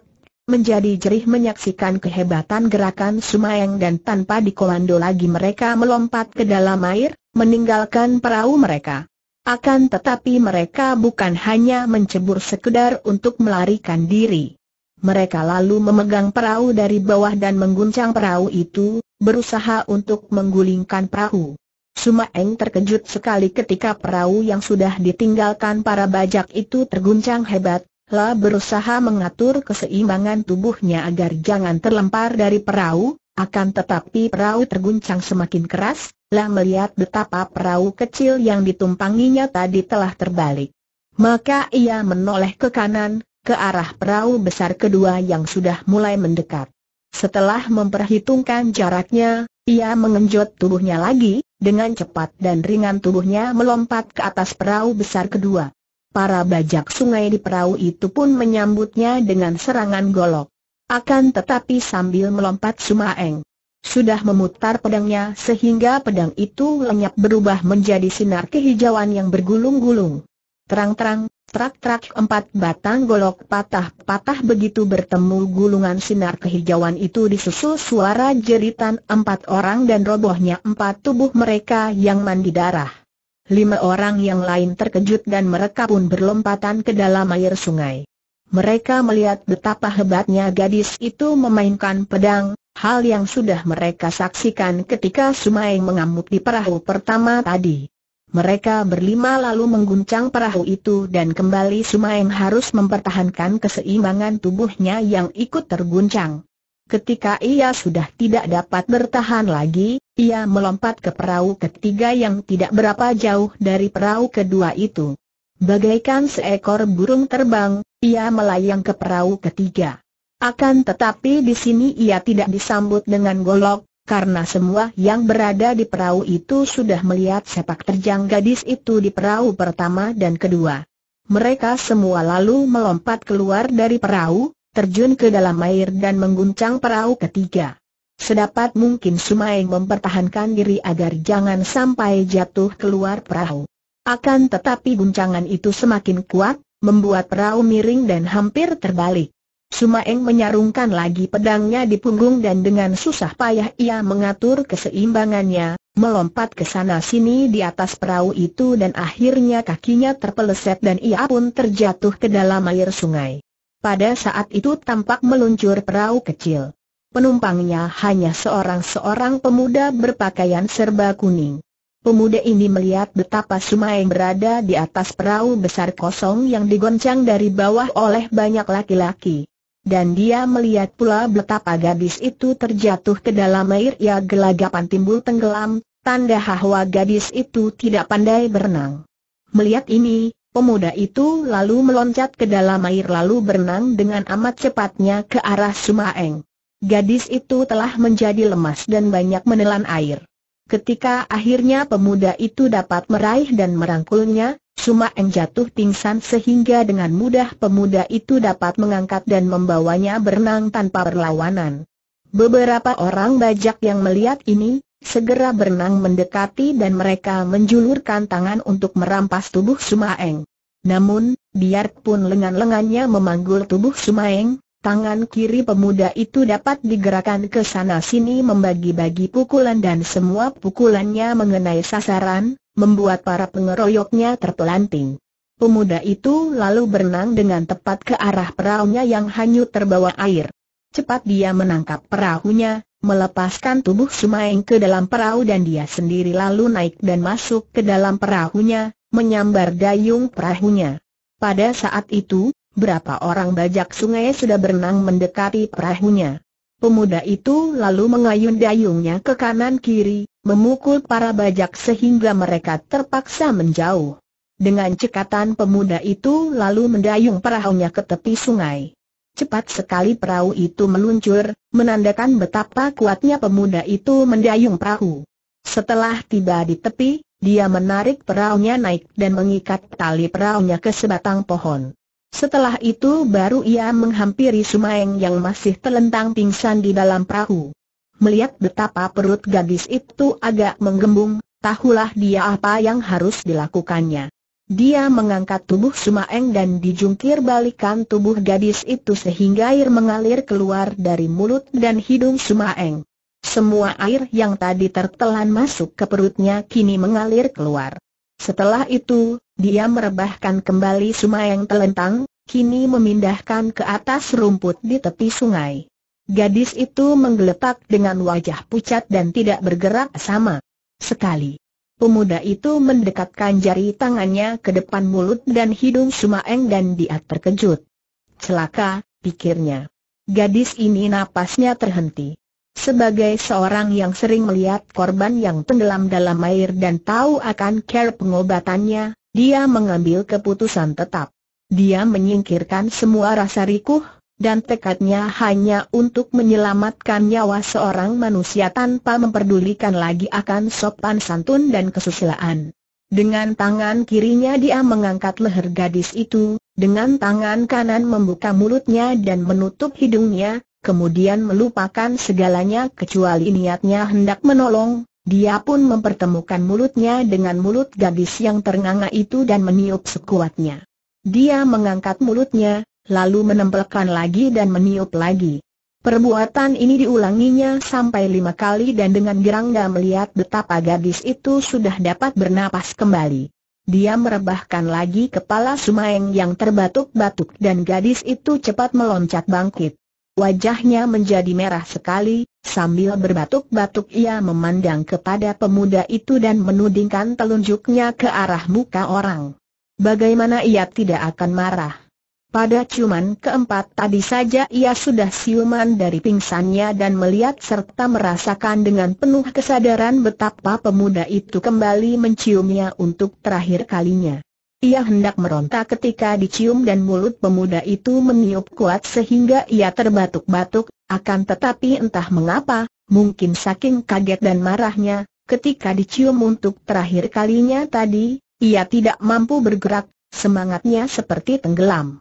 Menjadi jerih menyaksikan kehebatan gerakan Sumayang dan tanpa dikolando lagi mereka melompat ke dalam air, meninggalkan perahu mereka. Akan tetapi mereka bukan hanya mencebur sekedar untuk melarikan diri. Mereka lalu memegang perahu dari bawah dan mengguncang perahu itu, berusaha untuk menggulingkan perahu. Sumaeng terkejut sekali ketika perahu yang sudah ditinggalkan para bajak itu terguncang hebat, La berusaha mengatur keseimbangan tubuhnya agar jangan terlempar dari perahu, akan tetapi perahu terguncang semakin keras, La melihat betapa perahu kecil yang ditumpanginya tadi telah terbalik. Maka ia menoleh ke kanan, ke arah perahu besar kedua yang sudah mulai mendekat. Setelah memperhitungkan jaraknya, ia mengenjot tubuhnya lagi, dengan cepat dan ringan tubuhnya melompat ke atas perahu besar kedua para bajak sungai di perahu itu pun menyambutnya dengan serangan golok. Akan tetapi sambil melompat Sumaeng. Sudah memutar pedangnya sehingga pedang itu lenyap berubah menjadi sinar kehijauan yang bergulung-gulung. Terang-terang, trak-trak empat batang golok patah-patah begitu bertemu gulungan sinar kehijauan itu disusul suara jeritan empat orang dan robohnya empat tubuh mereka yang mandi darah. Lima orang yang lain terkejut dan mereka pun berlompatan ke dalam air sungai. Mereka melihat betapa hebatnya gadis itu memainkan pedang, hal yang sudah mereka saksikan ketika Sumai mengamuk di perahu pertama tadi. Mereka berlima lalu mengguncang perahu itu dan kembali Sumaeng harus mempertahankan keseimbangan tubuhnya yang ikut terguncang. Ketika ia sudah tidak dapat bertahan lagi, ia melompat ke perahu ketiga yang tidak berapa jauh dari perahu kedua itu. Bagaikan seekor burung terbang, ia melayang ke perahu ketiga. Akan tetapi di sini ia tidak disambut dengan golok, karena semua yang berada di perahu itu sudah melihat sepak terjang gadis itu di perahu pertama dan kedua. Mereka semua lalu melompat keluar dari perahu, terjun ke dalam air dan mengguncang perahu ketiga. Sedapat mungkin Sumaeng mempertahankan diri agar jangan sampai jatuh keluar perahu. Akan tetapi guncangan itu semakin kuat, membuat perahu miring dan hampir terbalik. Sumaeng menyarungkan lagi pedangnya di punggung dan dengan susah payah ia mengatur keseimbangannya, melompat ke sana sini di atas perahu itu dan akhirnya kakinya terpeleset dan ia pun terjatuh ke dalam air sungai. Pada saat itu tampak meluncur perahu kecil. Penumpangnya hanya seorang-seorang pemuda berpakaian serba kuning. Pemuda ini melihat betapa Sumaeng berada di atas perahu besar kosong yang digoncang dari bawah oleh banyak laki-laki. Dan dia melihat pula betapa gadis itu terjatuh ke dalam air ya gelagapan timbul tenggelam, tanda bahwa gadis itu tidak pandai berenang. Melihat ini, Pemuda itu lalu meloncat ke dalam air lalu berenang dengan amat cepatnya ke arah Sumaeng. Gadis itu telah menjadi lemas dan banyak menelan air. Ketika akhirnya pemuda itu dapat meraih dan merangkulnya, Sumaeng jatuh pingsan sehingga dengan mudah pemuda itu dapat mengangkat dan membawanya berenang tanpa perlawanan. Beberapa orang bajak yang melihat ini, segera berenang mendekati dan mereka menjulurkan tangan untuk merampas tubuh Sumaeng. Namun, biarpun lengan-lengannya memanggul tubuh Sumaeng, tangan kiri pemuda itu dapat digerakkan ke sana-sini membagi-bagi pukulan dan semua pukulannya mengenai sasaran, membuat para pengeroyoknya terpelanting. Pemuda itu lalu berenang dengan tepat ke arah perahunya yang hanyut terbawa air. Cepat dia menangkap perahunya, melepaskan tubuh Sumaeng ke dalam perahu dan dia sendiri lalu naik dan masuk ke dalam perahunya, menyambar dayung perahunya. Pada saat itu, berapa orang bajak sungai sudah berenang mendekati perahunya. Pemuda itu lalu mengayun dayungnya ke kanan-kiri, memukul para bajak sehingga mereka terpaksa menjauh. Dengan cekatan pemuda itu lalu mendayung perahunya ke tepi sungai. Cepat sekali perahu itu meluncur, menandakan betapa kuatnya pemuda itu mendayung perahu. Setelah tiba di tepi, dia menarik perahunya naik dan mengikat tali perahunya ke sebatang pohon. Setelah itu baru ia menghampiri Sumaeng yang masih telentang pingsan di dalam perahu. Melihat betapa perut gadis itu agak menggembung, tahulah dia apa yang harus dilakukannya. Dia mengangkat tubuh Sumaeng dan dijungkir balikan tubuh gadis itu sehingga air mengalir keluar dari mulut dan hidung Sumaeng. Semua air yang tadi tertelan masuk ke perutnya kini mengalir keluar. Setelah itu, dia merebahkan kembali Sumaeng telentang, kini memindahkan ke atas rumput di tepi sungai. Gadis itu menggeletak dengan wajah pucat dan tidak bergerak sama sekali. Pemuda itu mendekatkan jari tangannya ke depan mulut dan hidung Sumaeng dan dia terkejut. Celaka, pikirnya. Gadis ini napasnya terhenti. Sebagai seorang yang sering melihat korban yang tenggelam dalam air dan tahu akan care pengobatannya, dia mengambil keputusan tetap. Dia menyingkirkan semua rasa rikuh, dan tekadnya hanya untuk menyelamatkan nyawa seorang manusia tanpa memperdulikan lagi akan sopan santun dan kesusilaan. Dengan tangan kirinya dia mengangkat leher gadis itu, dengan tangan kanan membuka mulutnya dan menutup hidungnya, kemudian melupakan segalanya kecuali niatnya hendak menolong, dia pun mempertemukan mulutnya dengan mulut gadis yang ternganga itu dan meniup sekuatnya. Dia mengangkat mulutnya, lalu menempelkan lagi dan meniup lagi. Perbuatan ini diulanginya sampai lima kali dan dengan gerangga melihat betapa gadis itu sudah dapat bernapas kembali. Dia merebahkan lagi kepala Sumaeng yang terbatuk-batuk dan gadis itu cepat meloncat bangkit. Wajahnya menjadi merah sekali, sambil berbatuk-batuk ia memandang kepada pemuda itu dan menudingkan telunjuknya ke arah muka orang. Bagaimana ia tidak akan marah? Pada ciuman keempat tadi saja ia sudah siuman dari pingsannya dan melihat serta merasakan dengan penuh kesadaran betapa pemuda itu kembali menciumnya untuk terakhir kalinya. Ia hendak meronta ketika dicium dan mulut pemuda itu meniup kuat sehingga ia terbatuk-batuk, akan tetapi entah mengapa, mungkin saking kaget dan marahnya, ketika dicium untuk terakhir kalinya tadi, ia tidak mampu bergerak, semangatnya seperti tenggelam.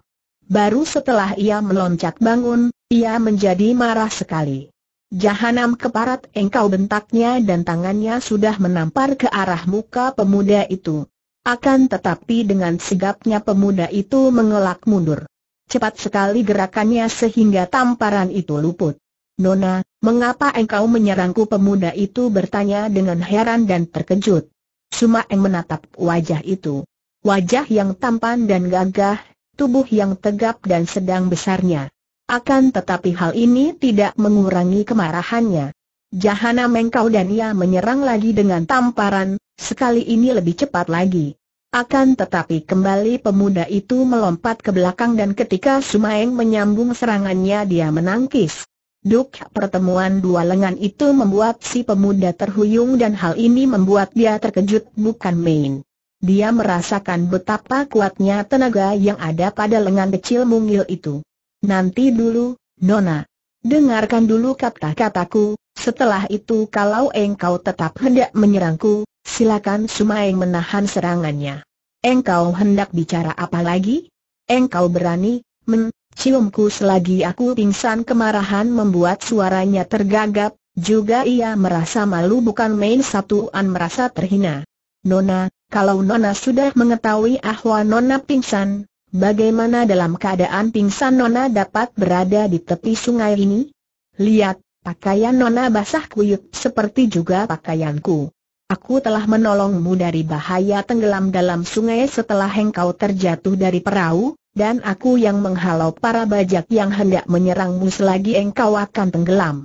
Baru setelah ia meloncat bangun, ia menjadi marah sekali. Jahanam keparat engkau bentaknya dan tangannya sudah menampar ke arah muka pemuda itu. Akan tetapi dengan sigapnya pemuda itu mengelak mundur. Cepat sekali gerakannya sehingga tamparan itu luput. Nona, mengapa engkau menyerangku pemuda itu bertanya dengan heran dan terkejut. Suma yang menatap wajah itu. Wajah yang tampan dan gagah, tubuh yang tegap dan sedang besarnya. Akan tetapi hal ini tidak mengurangi kemarahannya. Jahana Mengkau dan ia menyerang lagi dengan tamparan, sekali ini lebih cepat lagi. Akan tetapi kembali pemuda itu melompat ke belakang dan ketika Sumaeng menyambung serangannya dia menangkis. Duk pertemuan dua lengan itu membuat si pemuda terhuyung dan hal ini membuat dia terkejut bukan main. Dia merasakan betapa kuatnya tenaga yang ada pada lengan kecil mungil itu. Nanti dulu, Nona. Dengarkan dulu kata-kataku, setelah itu kalau engkau tetap hendak menyerangku, silakan Sumaeng menahan serangannya. Engkau hendak bicara apa lagi? Engkau berani, menciumku selagi aku pingsan kemarahan membuat suaranya tergagap, juga ia merasa malu bukan main satuan merasa terhina. Nona, kalau Nona sudah mengetahui ahwa Nona pingsan, bagaimana dalam keadaan pingsan Nona dapat berada di tepi sungai ini? Lihat, pakaian Nona basah kuyup seperti juga pakaianku. Aku telah menolongmu dari bahaya tenggelam dalam sungai setelah engkau terjatuh dari perahu, dan aku yang menghalau para bajak yang hendak menyerangmu selagi engkau akan tenggelam.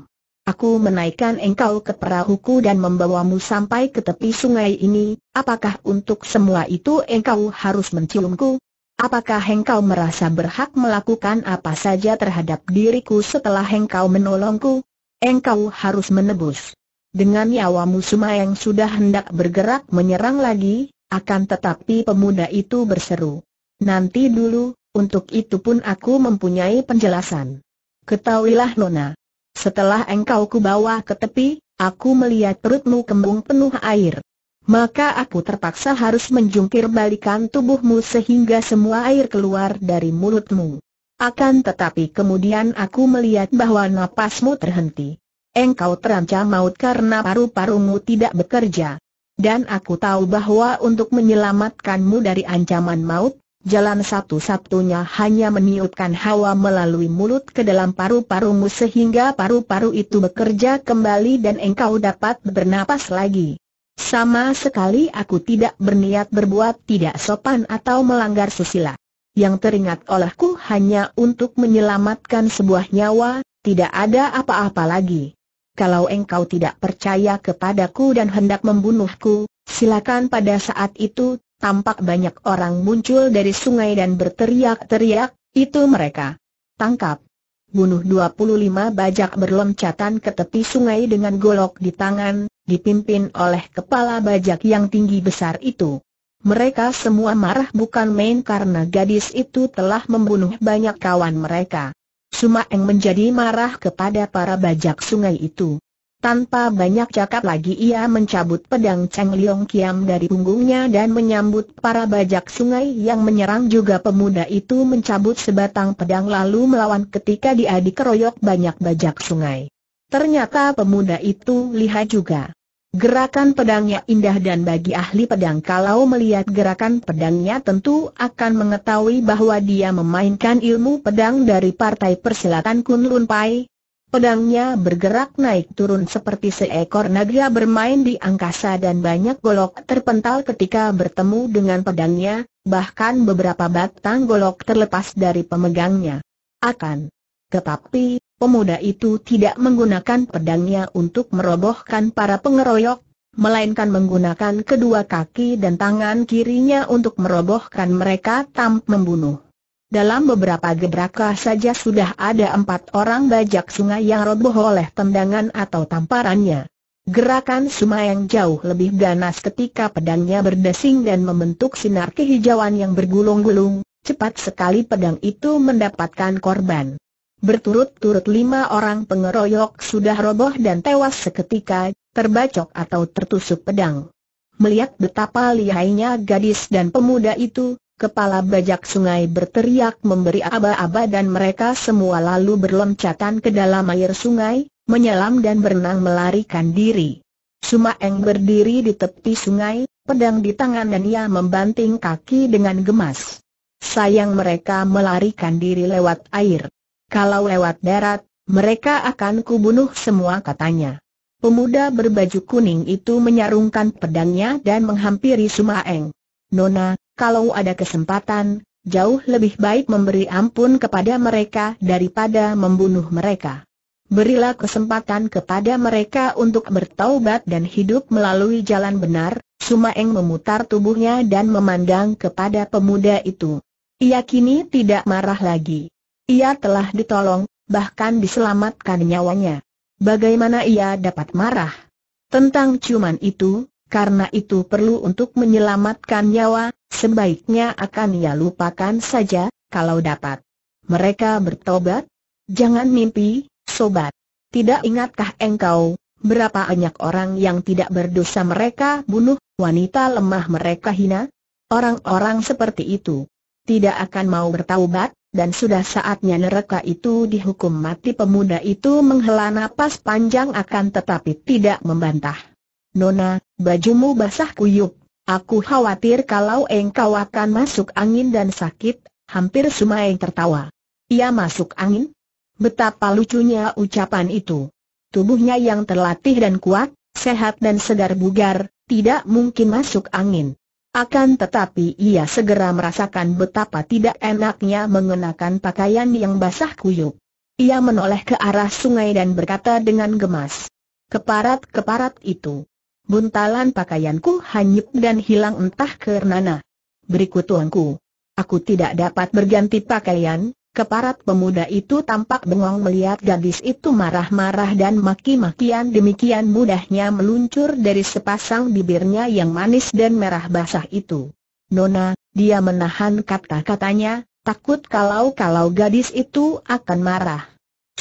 Aku menaikkan engkau ke perahuku dan membawamu sampai ke tepi sungai ini, apakah untuk semua itu engkau harus menciumku? Apakah engkau merasa berhak melakukan apa saja terhadap diriku setelah engkau menolongku? Engkau harus menebus. Dengan nyawamu semua yang sudah hendak bergerak menyerang lagi, akan tetapi pemuda itu berseru. Nanti dulu, untuk itu pun aku mempunyai penjelasan. Ketahuilah Nona, setelah engkau kubawa ke tepi, aku melihat perutmu kembung penuh air. Maka aku terpaksa harus menjungkir balikan tubuhmu sehingga semua air keluar dari mulutmu. Akan tetapi kemudian aku melihat bahwa napasmu terhenti. Engkau terancam maut karena paru-parumu tidak bekerja. Dan aku tahu bahwa untuk menyelamatkanmu dari ancaman maut, jalan satu-satunya hanya meniupkan hawa melalui mulut ke dalam paru-parumu sehingga paru-paru itu bekerja kembali dan engkau dapat bernapas lagi. Sama sekali aku tidak berniat berbuat tidak sopan atau melanggar susila. Yang teringat olehku hanya untuk menyelamatkan sebuah nyawa, tidak ada apa-apa lagi. Kalau engkau tidak percaya kepadaku dan hendak membunuhku, silakan pada saat itu Tampak banyak orang muncul dari sungai dan berteriak-teriak, itu mereka. Tangkap. Bunuh 25 bajak berloncatan ke tepi sungai dengan golok di tangan, dipimpin oleh kepala bajak yang tinggi besar itu. Mereka semua marah bukan main karena gadis itu telah membunuh banyak kawan mereka. Sumaeng menjadi marah kepada para bajak sungai itu. Tanpa banyak cakap lagi ia mencabut pedang Cheng Liong Kiam dari punggungnya dan menyambut para bajak sungai yang menyerang juga pemuda itu mencabut sebatang pedang lalu melawan ketika dia dikeroyok banyak bajak sungai. Ternyata pemuda itu lihat juga. Gerakan pedangnya indah dan bagi ahli pedang kalau melihat gerakan pedangnya tentu akan mengetahui bahwa dia memainkan ilmu pedang dari partai persilatan Kunlun Pai, Pedangnya bergerak naik turun seperti seekor naga bermain di angkasa dan banyak golok terpental ketika bertemu dengan pedangnya, bahkan beberapa batang golok terlepas dari pemegangnya. Akan tetapi, pemuda itu tidak menggunakan pedangnya untuk merobohkan para pengeroyok, melainkan menggunakan kedua kaki dan tangan kirinya untuk merobohkan mereka tanpa membunuh. Dalam beberapa gebrakan saja sudah ada empat orang bajak sungai yang roboh oleh tendangan atau tamparannya. Gerakan Suma yang jauh lebih ganas ketika pedangnya berdesing dan membentuk sinar kehijauan yang bergulung-gulung, cepat sekali pedang itu mendapatkan korban. Berturut-turut lima orang pengeroyok sudah roboh dan tewas seketika, terbacok atau tertusuk pedang. Melihat betapa lihainya gadis dan pemuda itu, Kepala bajak sungai berteriak memberi aba-aba dan mereka semua lalu berloncatan ke dalam air sungai, menyelam dan berenang melarikan diri. Sumaeng berdiri di tepi sungai, pedang di tangan dan ia membanting kaki dengan gemas. Sayang mereka melarikan diri lewat air. Kalau lewat darat, mereka akan kubunuh semua katanya. Pemuda berbaju kuning itu menyarungkan pedangnya dan menghampiri Sumaeng. Nona, kalau ada kesempatan, jauh lebih baik memberi ampun kepada mereka daripada membunuh mereka. Berilah kesempatan kepada mereka untuk bertaubat dan hidup melalui jalan benar, Sumaeng memutar tubuhnya dan memandang kepada pemuda itu. Ia kini tidak marah lagi. Ia telah ditolong, bahkan diselamatkan nyawanya. Bagaimana ia dapat marah? Tentang ciuman itu, karena itu perlu untuk menyelamatkan nyawa, sebaiknya akan ia lupakan saja, kalau dapat. Mereka bertobat? Jangan mimpi, sobat. Tidak ingatkah engkau, berapa banyak orang yang tidak berdosa mereka bunuh, wanita lemah mereka hina? Orang-orang seperti itu tidak akan mau bertaubat, dan sudah saatnya neraka itu dihukum mati pemuda itu menghela napas panjang akan tetapi tidak membantah. Nona, bajumu basah kuyup. Aku khawatir kalau engkau akan masuk angin dan sakit, hampir yang tertawa. Ia masuk angin? Betapa lucunya ucapan itu. Tubuhnya yang terlatih dan kuat, sehat dan segar bugar, tidak mungkin masuk angin. Akan tetapi ia segera merasakan betapa tidak enaknya mengenakan pakaian yang basah kuyup. Ia menoleh ke arah sungai dan berkata dengan gemas. Keparat-keparat itu buntalan pakaianku hanyut dan hilang entah ke mana. Berikut tuanku. Aku tidak dapat berganti pakaian, keparat pemuda itu tampak bengong melihat gadis itu marah-marah dan maki-makian demikian mudahnya meluncur dari sepasang bibirnya yang manis dan merah basah itu. Nona, dia menahan kata-katanya, takut kalau-kalau gadis itu akan marah.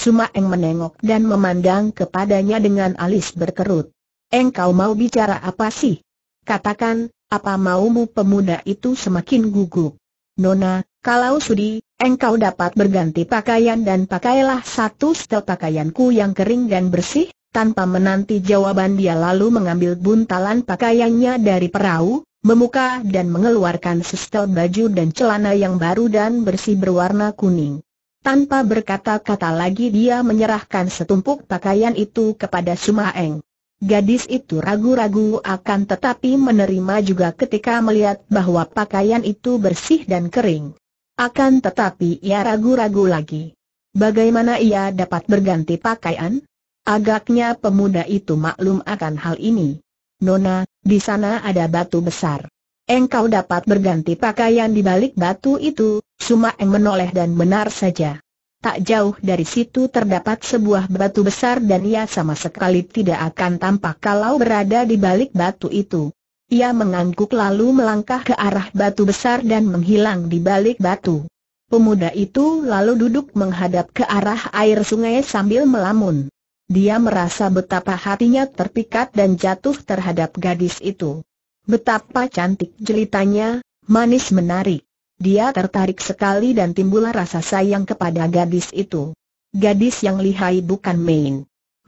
Sumaeng menengok dan memandang kepadanya dengan alis berkerut engkau mau bicara apa sih? Katakan, apa maumu pemuda itu semakin gugup. Nona, kalau sudi, engkau dapat berganti pakaian dan pakailah satu setel pakaianku yang kering dan bersih, tanpa menanti jawaban dia lalu mengambil buntalan pakaiannya dari perahu, memuka dan mengeluarkan setel baju dan celana yang baru dan bersih berwarna kuning. Tanpa berkata-kata lagi dia menyerahkan setumpuk pakaian itu kepada Sumaeng. Gadis itu ragu-ragu akan tetapi menerima juga ketika melihat bahwa pakaian itu bersih dan kering. Akan tetapi ia ragu-ragu lagi. Bagaimana ia dapat berganti pakaian? Agaknya pemuda itu maklum akan hal ini. Nona, di sana ada batu besar. Engkau dapat berganti pakaian di balik batu itu, Sumaeng menoleh dan benar saja. Tak jauh dari situ terdapat sebuah batu besar dan ia sama sekali tidak akan tampak kalau berada di balik batu itu. Ia mengangguk lalu melangkah ke arah batu besar dan menghilang di balik batu. Pemuda itu lalu duduk menghadap ke arah air sungai sambil melamun. Dia merasa betapa hatinya terpikat dan jatuh terhadap gadis itu. Betapa cantik jelitanya, manis menarik. Dia tertarik sekali dan timbul rasa sayang kepada gadis itu. Gadis yang lihai bukan main.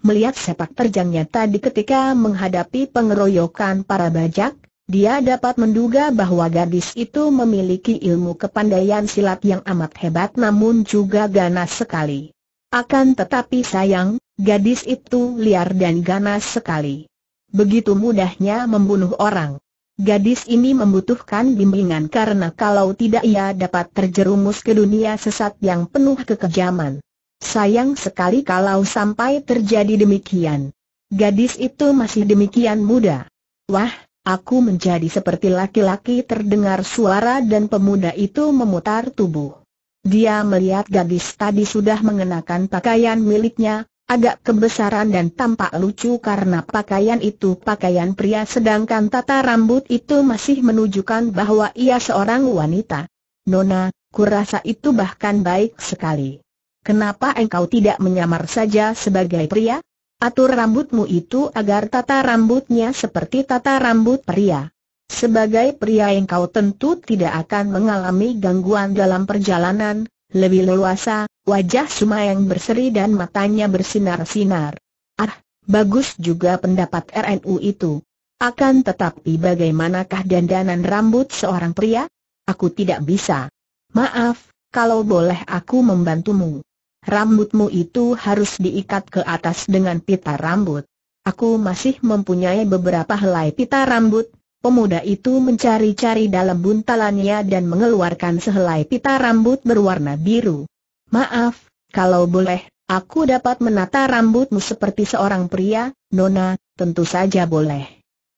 Melihat sepak terjangnya tadi ketika menghadapi pengeroyokan para bajak, dia dapat menduga bahwa gadis itu memiliki ilmu kepandaian silat yang amat hebat namun juga ganas sekali. Akan tetapi sayang, gadis itu liar dan ganas sekali. Begitu mudahnya membunuh orang. Gadis ini membutuhkan bimbingan karena kalau tidak ia dapat terjerumus ke dunia sesat yang penuh kekejaman. Sayang sekali kalau sampai terjadi demikian. Gadis itu masih demikian muda. Wah, aku menjadi seperti laki-laki terdengar suara dan pemuda itu memutar tubuh. Dia melihat gadis tadi sudah mengenakan pakaian miliknya, Agak kebesaran dan tampak lucu karena pakaian itu pakaian pria sedangkan tata rambut itu masih menunjukkan bahwa ia seorang wanita. Nona, kurasa itu bahkan baik sekali. Kenapa engkau tidak menyamar saja sebagai pria? Atur rambutmu itu agar tata rambutnya seperti tata rambut pria. Sebagai pria engkau tentu tidak akan mengalami gangguan dalam perjalanan, lebih leluasa, wajah Sumayang berseri dan matanya bersinar-sinar. Ah, bagus juga pendapat RNU itu. Akan tetapi bagaimanakah dandanan rambut seorang pria? Aku tidak bisa. Maaf, kalau boleh aku membantumu. Rambutmu itu harus diikat ke atas dengan pita rambut. Aku masih mempunyai beberapa helai pita rambut, pemuda itu mencari-cari dalam buntalannya dan mengeluarkan sehelai pita rambut berwarna biru. Maaf, kalau boleh, aku dapat menata rambutmu seperti seorang pria, Nona, tentu saja boleh.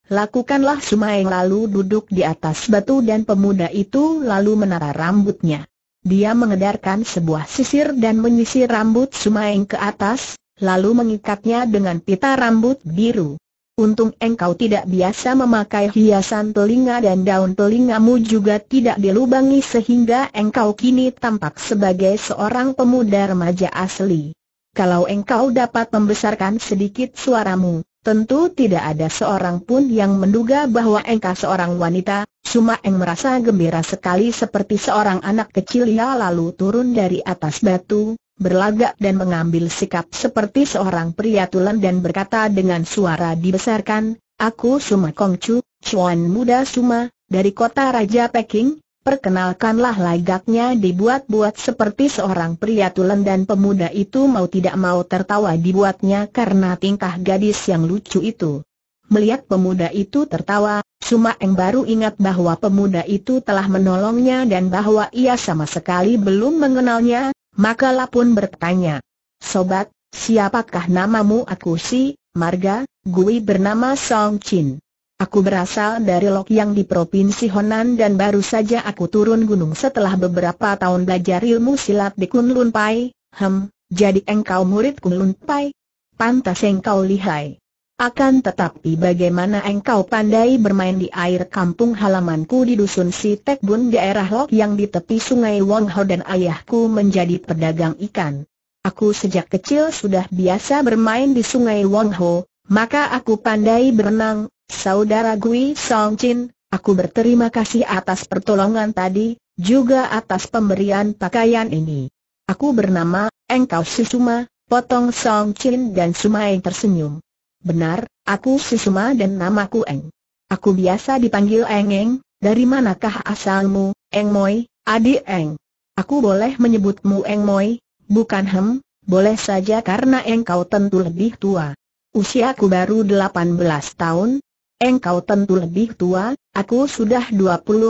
Lakukanlah Sumaeng lalu duduk di atas batu dan pemuda itu lalu menata rambutnya. Dia mengedarkan sebuah sisir dan menyisir rambut Sumaeng ke atas, lalu mengikatnya dengan pita rambut biru. Untung engkau tidak biasa memakai hiasan telinga dan daun telingamu juga tidak dilubangi sehingga engkau kini tampak sebagai seorang pemuda remaja asli. Kalau engkau dapat membesarkan sedikit suaramu, tentu tidak ada seorang pun yang menduga bahwa engkau seorang wanita. Suma Eng merasa gembira sekali seperti seorang anak kecil yang lalu turun dari atas batu, berlagak dan mengambil sikap seperti seorang pria tulen dan berkata dengan suara dibesarkan, Aku Suma Kongcu, Chuan Muda Suma, dari kota Raja Peking, perkenalkanlah lagaknya dibuat-buat seperti seorang pria tulen dan pemuda itu mau tidak mau tertawa dibuatnya karena tingkah gadis yang lucu itu. Melihat pemuda itu tertawa, Suma Eng baru ingat bahwa pemuda itu telah menolongnya dan bahwa ia sama sekali belum mengenalnya, maka pun bertanya, Sobat, siapakah namamu aku si, Marga, gue bernama Song Chin. Aku berasal dari Lok yang di Provinsi Honan dan baru saja aku turun gunung setelah beberapa tahun belajar ilmu silat di Kunlun Pai, hem, jadi engkau murid Kunlun Pai? Pantas engkau lihai. Akan tetapi bagaimana engkau pandai bermain di air kampung halamanku di dusun Si Bun daerah Lok yang di tepi sungai Wong Ho dan ayahku menjadi pedagang ikan. Aku sejak kecil sudah biasa bermain di sungai Wong Ho, maka aku pandai berenang, saudara Gui Song Chin, aku berterima kasih atas pertolongan tadi, juga atas pemberian pakaian ini. Aku bernama, engkau si Suma, potong Song Chin dan Sumai tersenyum. Benar, aku Susuma dan namaku Eng. Aku biasa dipanggil Eng Eng, dari manakah asalmu, Eng Moi, adik Eng? Aku boleh menyebutmu Eng Moi, bukan Hem, boleh saja karena engkau tentu lebih tua. Usiaku baru 18 tahun, engkau tentu lebih tua, aku sudah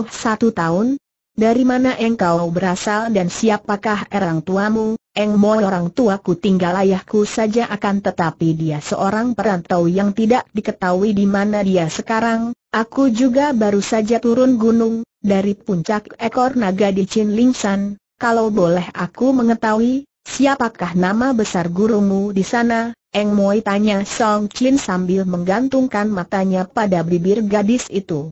satu tahun, dari mana engkau berasal dan siapakah orang tuamu? Eng Moi orang tuaku tinggal ayahku saja akan tetapi dia seorang perantau yang tidak diketahui di mana dia sekarang. Aku juga baru saja turun gunung, dari puncak ekor naga di Chin San. Kalau boleh aku mengetahui, siapakah nama besar gurumu di sana? Eng Moi tanya Song Chin sambil menggantungkan matanya pada bibir gadis itu.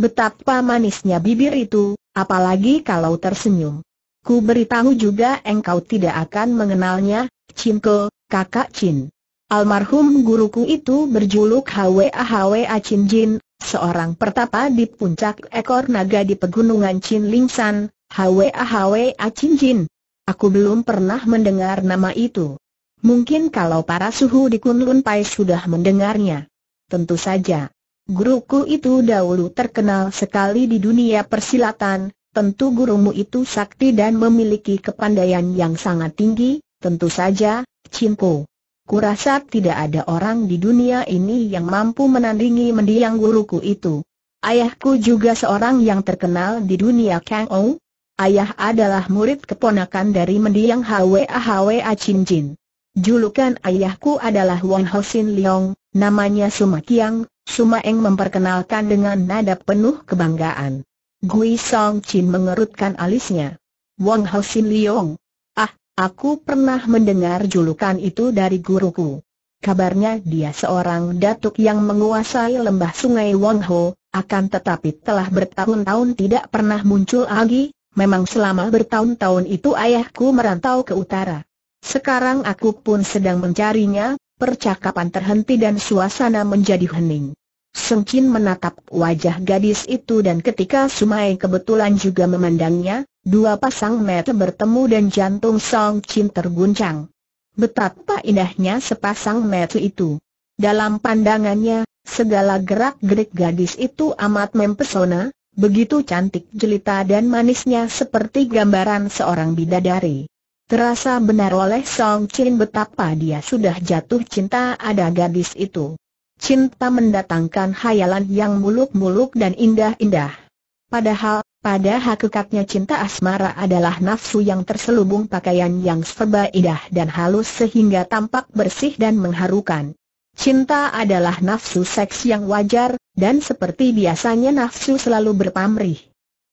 Betapa manisnya bibir itu, apalagi kalau tersenyum. Ku beritahu juga engkau tidak akan mengenalnya, Cinko, kakak Cin. Almarhum guruku itu berjuluk Hwa Hwa Cin Jin, seorang pertapa di puncak ekor naga di pegunungan Chin Lingsan, Hwa Hwa Cin Jin. Aku belum pernah mendengar nama itu. Mungkin kalau para suhu di Kunlun Pai sudah mendengarnya. Tentu saja. Guruku itu dahulu terkenal sekali di dunia persilatan, tentu gurumu itu sakti dan memiliki kepandaian yang sangat tinggi, tentu saja, Cimpo. Kurasa tidak ada orang di dunia ini yang mampu menandingi mendiang guruku itu. Ayahku juga seorang yang terkenal di dunia Kang Ou. Ayah adalah murid keponakan dari mendiang Hwa Hwa Chin Jin. Julukan ayahku adalah Ho Sin Leong, namanya Sumakiang, Sumaeng memperkenalkan dengan nada penuh kebanggaan. Gui Song Chin mengerutkan alisnya. Wang Hao Sin Liong. Ah, aku pernah mendengar julukan itu dari guruku. Kabarnya dia seorang datuk yang menguasai lembah sungai Wong Ho, akan tetapi telah bertahun-tahun tidak pernah muncul lagi, memang selama bertahun-tahun itu ayahku merantau ke utara. Sekarang aku pun sedang mencarinya, percakapan terhenti dan suasana menjadi hening. Qin menatap wajah gadis itu dan ketika Sumai kebetulan juga memandangnya, dua pasang mata bertemu dan jantung Song Qin terguncang. Betapa indahnya sepasang mata itu. Dalam pandangannya, segala gerak-gerik gadis itu amat mempesona, begitu cantik jelita dan manisnya seperti gambaran seorang bidadari. Terasa benar oleh Song Qin betapa dia sudah jatuh cinta ada gadis itu cinta mendatangkan hayalan yang muluk-muluk dan indah-indah. Padahal, pada hakikatnya cinta asmara adalah nafsu yang terselubung pakaian yang serba indah dan halus sehingga tampak bersih dan mengharukan. Cinta adalah nafsu seks yang wajar, dan seperti biasanya nafsu selalu berpamrih.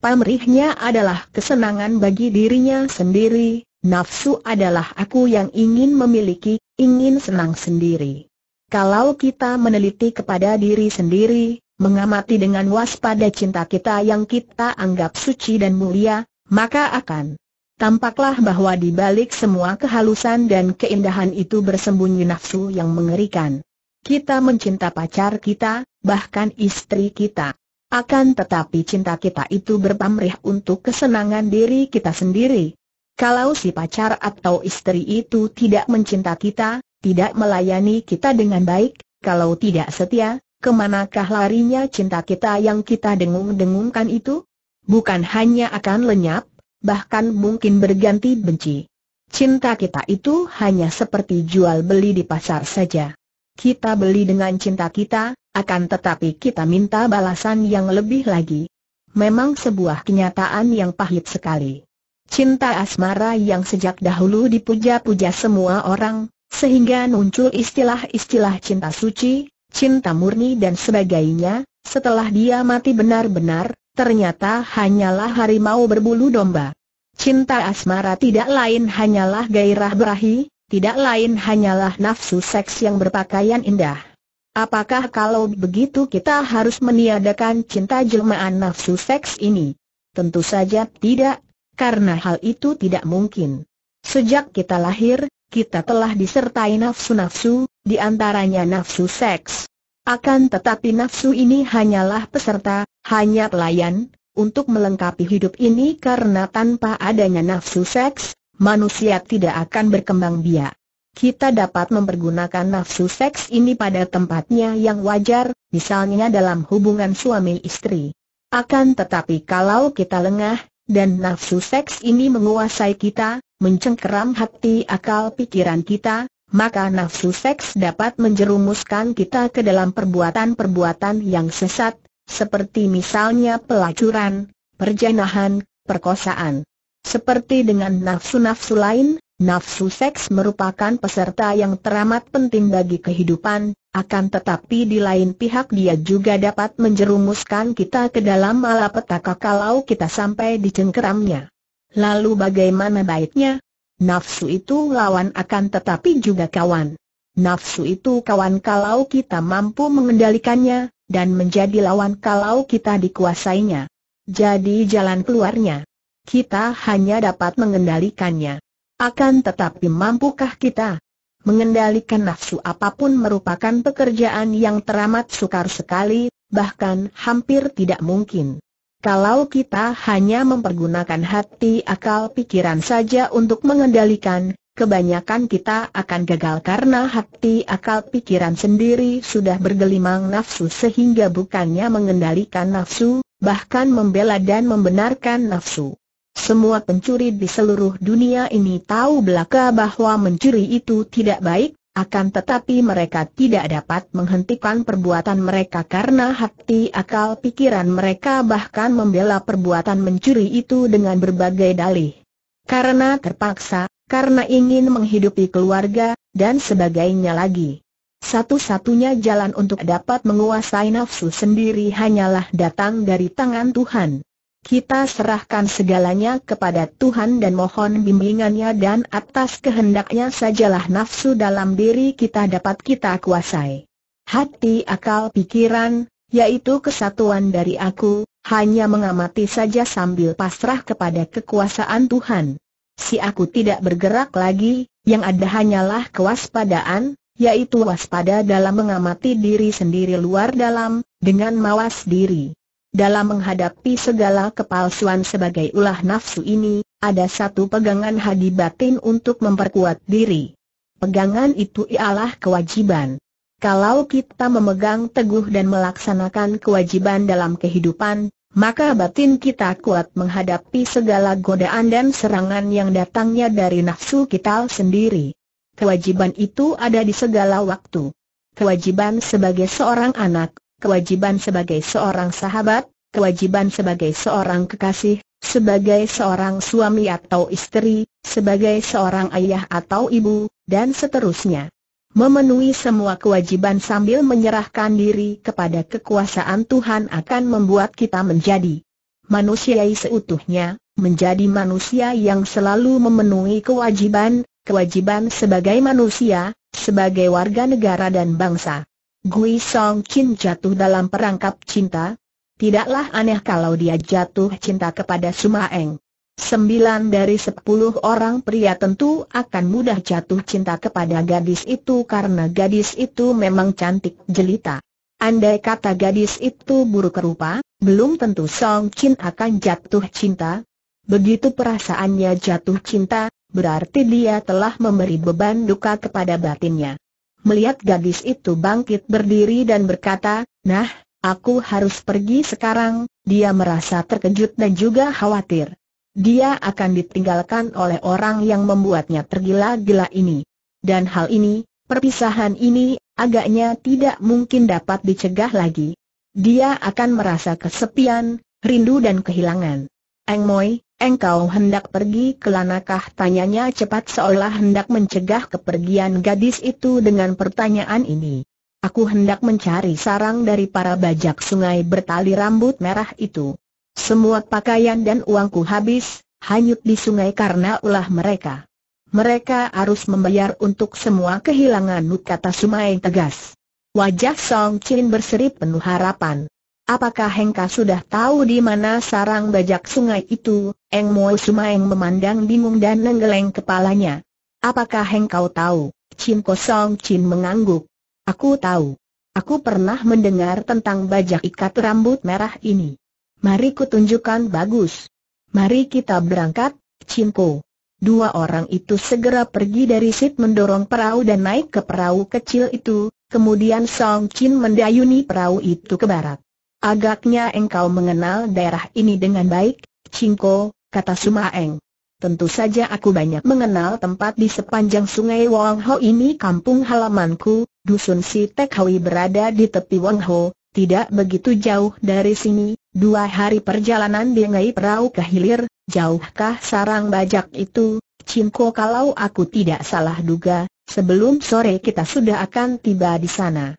Pamrihnya adalah kesenangan bagi dirinya sendiri, nafsu adalah aku yang ingin memiliki, ingin senang sendiri. Kalau kita meneliti kepada diri sendiri, mengamati dengan waspada cinta kita yang kita anggap suci dan mulia, maka akan tampaklah bahwa di balik semua kehalusan dan keindahan itu bersembunyi nafsu yang mengerikan. Kita mencinta pacar kita, bahkan istri kita. Akan tetapi cinta kita itu berpamrih untuk kesenangan diri kita sendiri. Kalau si pacar atau istri itu tidak mencinta kita, tidak melayani kita dengan baik, kalau tidak setia, kemanakah larinya cinta kita yang kita dengung-dengungkan itu? Bukan hanya akan lenyap, bahkan mungkin berganti benci. Cinta kita itu hanya seperti jual beli di pasar saja. Kita beli dengan cinta kita, akan tetapi kita minta balasan yang lebih lagi. Memang sebuah kenyataan yang pahit sekali. Cinta asmara yang sejak dahulu dipuja-puja semua orang, sehingga muncul istilah-istilah cinta suci, cinta murni dan sebagainya, setelah dia mati benar-benar, ternyata hanyalah harimau berbulu domba. Cinta asmara tidak lain hanyalah gairah berahi, tidak lain hanyalah nafsu seks yang berpakaian indah. Apakah kalau begitu kita harus meniadakan cinta jelmaan nafsu seks ini? Tentu saja tidak, karena hal itu tidak mungkin. Sejak kita lahir, kita telah disertai nafsu-nafsu, di antaranya nafsu seks. Akan tetapi nafsu ini hanyalah peserta, hanya pelayan, untuk melengkapi hidup ini karena tanpa adanya nafsu seks, manusia tidak akan berkembang biak. Kita dapat mempergunakan nafsu seks ini pada tempatnya yang wajar, misalnya dalam hubungan suami istri. Akan tetapi kalau kita lengah, dan nafsu seks ini menguasai kita, mencengkeram hati akal pikiran kita, maka nafsu seks dapat menjerumuskan kita ke dalam perbuatan-perbuatan yang sesat, seperti misalnya pelacuran, perjanahan, perkosaan. Seperti dengan nafsu-nafsu lain, nafsu seks merupakan peserta yang teramat penting bagi kehidupan, akan tetapi di lain pihak dia juga dapat menjerumuskan kita ke dalam malapetaka kalau kita sampai dicengkeramnya. Lalu bagaimana baiknya? Nafsu itu lawan akan tetapi juga kawan. Nafsu itu kawan kalau kita mampu mengendalikannya, dan menjadi lawan kalau kita dikuasainya. Jadi jalan keluarnya. Kita hanya dapat mengendalikannya. Akan tetapi mampukah kita? Mengendalikan nafsu apapun merupakan pekerjaan yang teramat sukar sekali, bahkan hampir tidak mungkin. Kalau kita hanya mempergunakan hati akal pikiran saja untuk mengendalikan, kebanyakan kita akan gagal karena hati akal pikiran sendiri sudah bergelimang nafsu sehingga bukannya mengendalikan nafsu, bahkan membela dan membenarkan nafsu. Semua pencuri di seluruh dunia ini tahu belaka bahwa mencuri itu tidak baik, akan tetapi mereka tidak dapat menghentikan perbuatan mereka karena hati akal pikiran mereka bahkan membela perbuatan mencuri itu dengan berbagai dalih. Karena terpaksa, karena ingin menghidupi keluarga, dan sebagainya lagi. Satu-satunya jalan untuk dapat menguasai nafsu sendiri hanyalah datang dari tangan Tuhan. Kita serahkan segalanya kepada Tuhan dan mohon bimbingannya dan atas kehendaknya sajalah nafsu dalam diri kita dapat kita kuasai. Hati akal pikiran, yaitu kesatuan dari aku, hanya mengamati saja sambil pasrah kepada kekuasaan Tuhan. Si aku tidak bergerak lagi, yang ada hanyalah kewaspadaan, yaitu waspada dalam mengamati diri sendiri luar dalam, dengan mawas diri. Dalam menghadapi segala kepalsuan sebagai ulah nafsu ini, ada satu pegangan hadi batin untuk memperkuat diri. Pegangan itu ialah kewajiban. Kalau kita memegang teguh dan melaksanakan kewajiban dalam kehidupan, maka batin kita kuat menghadapi segala godaan dan serangan yang datangnya dari nafsu kita sendiri. Kewajiban itu ada di segala waktu. Kewajiban sebagai seorang anak, kewajiban sebagai seorang sahabat, kewajiban sebagai seorang kekasih, sebagai seorang suami atau istri, sebagai seorang ayah atau ibu, dan seterusnya. Memenuhi semua kewajiban sambil menyerahkan diri kepada kekuasaan Tuhan akan membuat kita menjadi manusia seutuhnya, menjadi manusia yang selalu memenuhi kewajiban, kewajiban sebagai manusia, sebagai warga negara dan bangsa. Gui Song Qin jatuh dalam perangkap cinta? Tidaklah aneh kalau dia jatuh cinta kepada Sumaeng. Sembilan dari sepuluh orang pria tentu akan mudah jatuh cinta kepada gadis itu karena gadis itu memang cantik jelita. Andai kata gadis itu buruk rupa, belum tentu Song Qin akan jatuh cinta. Begitu perasaannya jatuh cinta, berarti dia telah memberi beban duka kepada batinnya melihat gadis itu bangkit berdiri dan berkata, Nah, aku harus pergi sekarang, dia merasa terkejut dan juga khawatir. Dia akan ditinggalkan oleh orang yang membuatnya tergila-gila ini. Dan hal ini, perpisahan ini, agaknya tidak mungkin dapat dicegah lagi. Dia akan merasa kesepian, rindu dan kehilangan. Eng Moi, Engkau hendak pergi ke lanakah? Tanyanya cepat seolah hendak mencegah kepergian gadis itu dengan pertanyaan ini. Aku hendak mencari sarang dari para bajak sungai bertali rambut merah itu. Semua pakaian dan uangku habis, hanyut di sungai karena ulah mereka. Mereka harus membayar untuk semua kehilangan kata Sumai tegas. Wajah Song Chin berseri penuh harapan. Apakah Hengka sudah tahu di mana sarang bajak sungai itu? Eng Mo Sumaeng memandang bingung dan nenggeleng kepalanya. Apakah Hengkau tahu? Chin Kosong Chin mengangguk. Aku tahu. Aku pernah mendengar tentang bajak ikat rambut merah ini. Mari kutunjukkan bagus. Mari kita berangkat, Ko. Dua orang itu segera pergi dari sit mendorong perahu dan naik ke perahu kecil itu, kemudian Song Chin mendayuni perahu itu ke barat. Agaknya engkau mengenal daerah ini dengan baik, Cingko, kata Sumaeng. Tentu saja aku banyak mengenal tempat di sepanjang sungai Wang Ho ini kampung halamanku, dusun si Tek berada di tepi Wang Ho, tidak begitu jauh dari sini, dua hari perjalanan dengan perahu ke hilir, jauhkah sarang bajak itu? Cingko kalau aku tidak salah duga, sebelum sore kita sudah akan tiba di sana.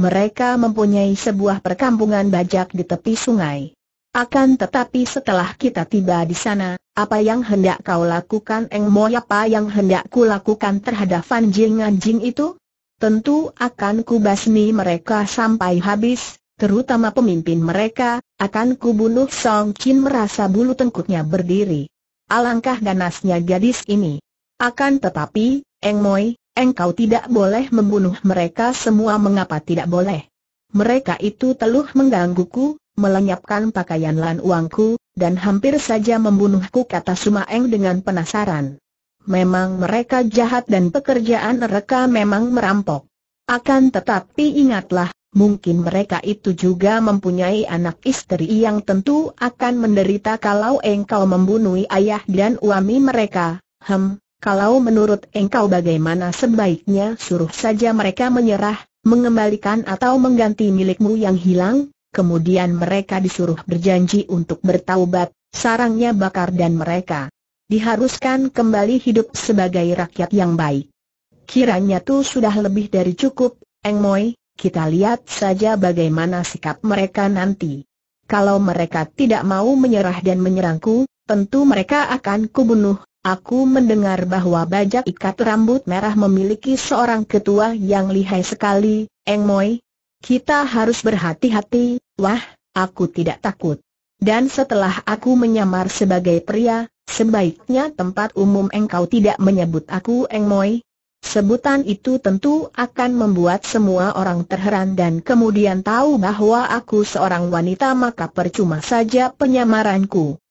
Mereka mempunyai sebuah perkampungan bajak di tepi sungai. Akan tetapi setelah kita tiba di sana, apa yang hendak kau lakukan Eng Moy apa yang hendak ku lakukan terhadap Fan Jing anjing itu? Tentu akan kubasmi mereka sampai habis, terutama pemimpin mereka, akan kubunuh Song Qin merasa bulu tengkuknya berdiri. Alangkah ganasnya gadis ini. Akan tetapi, Eng Moy, Engkau tidak boleh membunuh mereka semua mengapa tidak boleh? Mereka itu teluh menggangguku, melenyapkan pakaian lan uangku, dan hampir saja membunuhku kata Sumaeng dengan penasaran. Memang mereka jahat dan pekerjaan mereka memang merampok. Akan tetapi ingatlah, mungkin mereka itu juga mempunyai anak istri yang tentu akan menderita kalau engkau membunuh ayah dan uami mereka. Hem, kalau menurut engkau bagaimana sebaiknya suruh saja mereka menyerah, mengembalikan atau mengganti milikmu yang hilang, kemudian mereka disuruh berjanji untuk bertaubat, sarangnya bakar dan mereka diharuskan kembali hidup sebagai rakyat yang baik. Kiranya tuh sudah lebih dari cukup, Eng Moy, kita lihat saja bagaimana sikap mereka nanti. Kalau mereka tidak mau menyerah dan menyerangku, tentu mereka akan kubunuh, Aku mendengar bahwa bajak ikat rambut merah memiliki seorang ketua yang lihai sekali, Eng Moi. Kita harus berhati-hati, wah, aku tidak takut. Dan setelah aku menyamar sebagai pria, sebaiknya tempat umum engkau tidak menyebut aku Eng Moi. Sebutan itu tentu akan membuat semua orang terheran dan kemudian tahu bahwa aku seorang wanita maka percuma saja penyamaranku.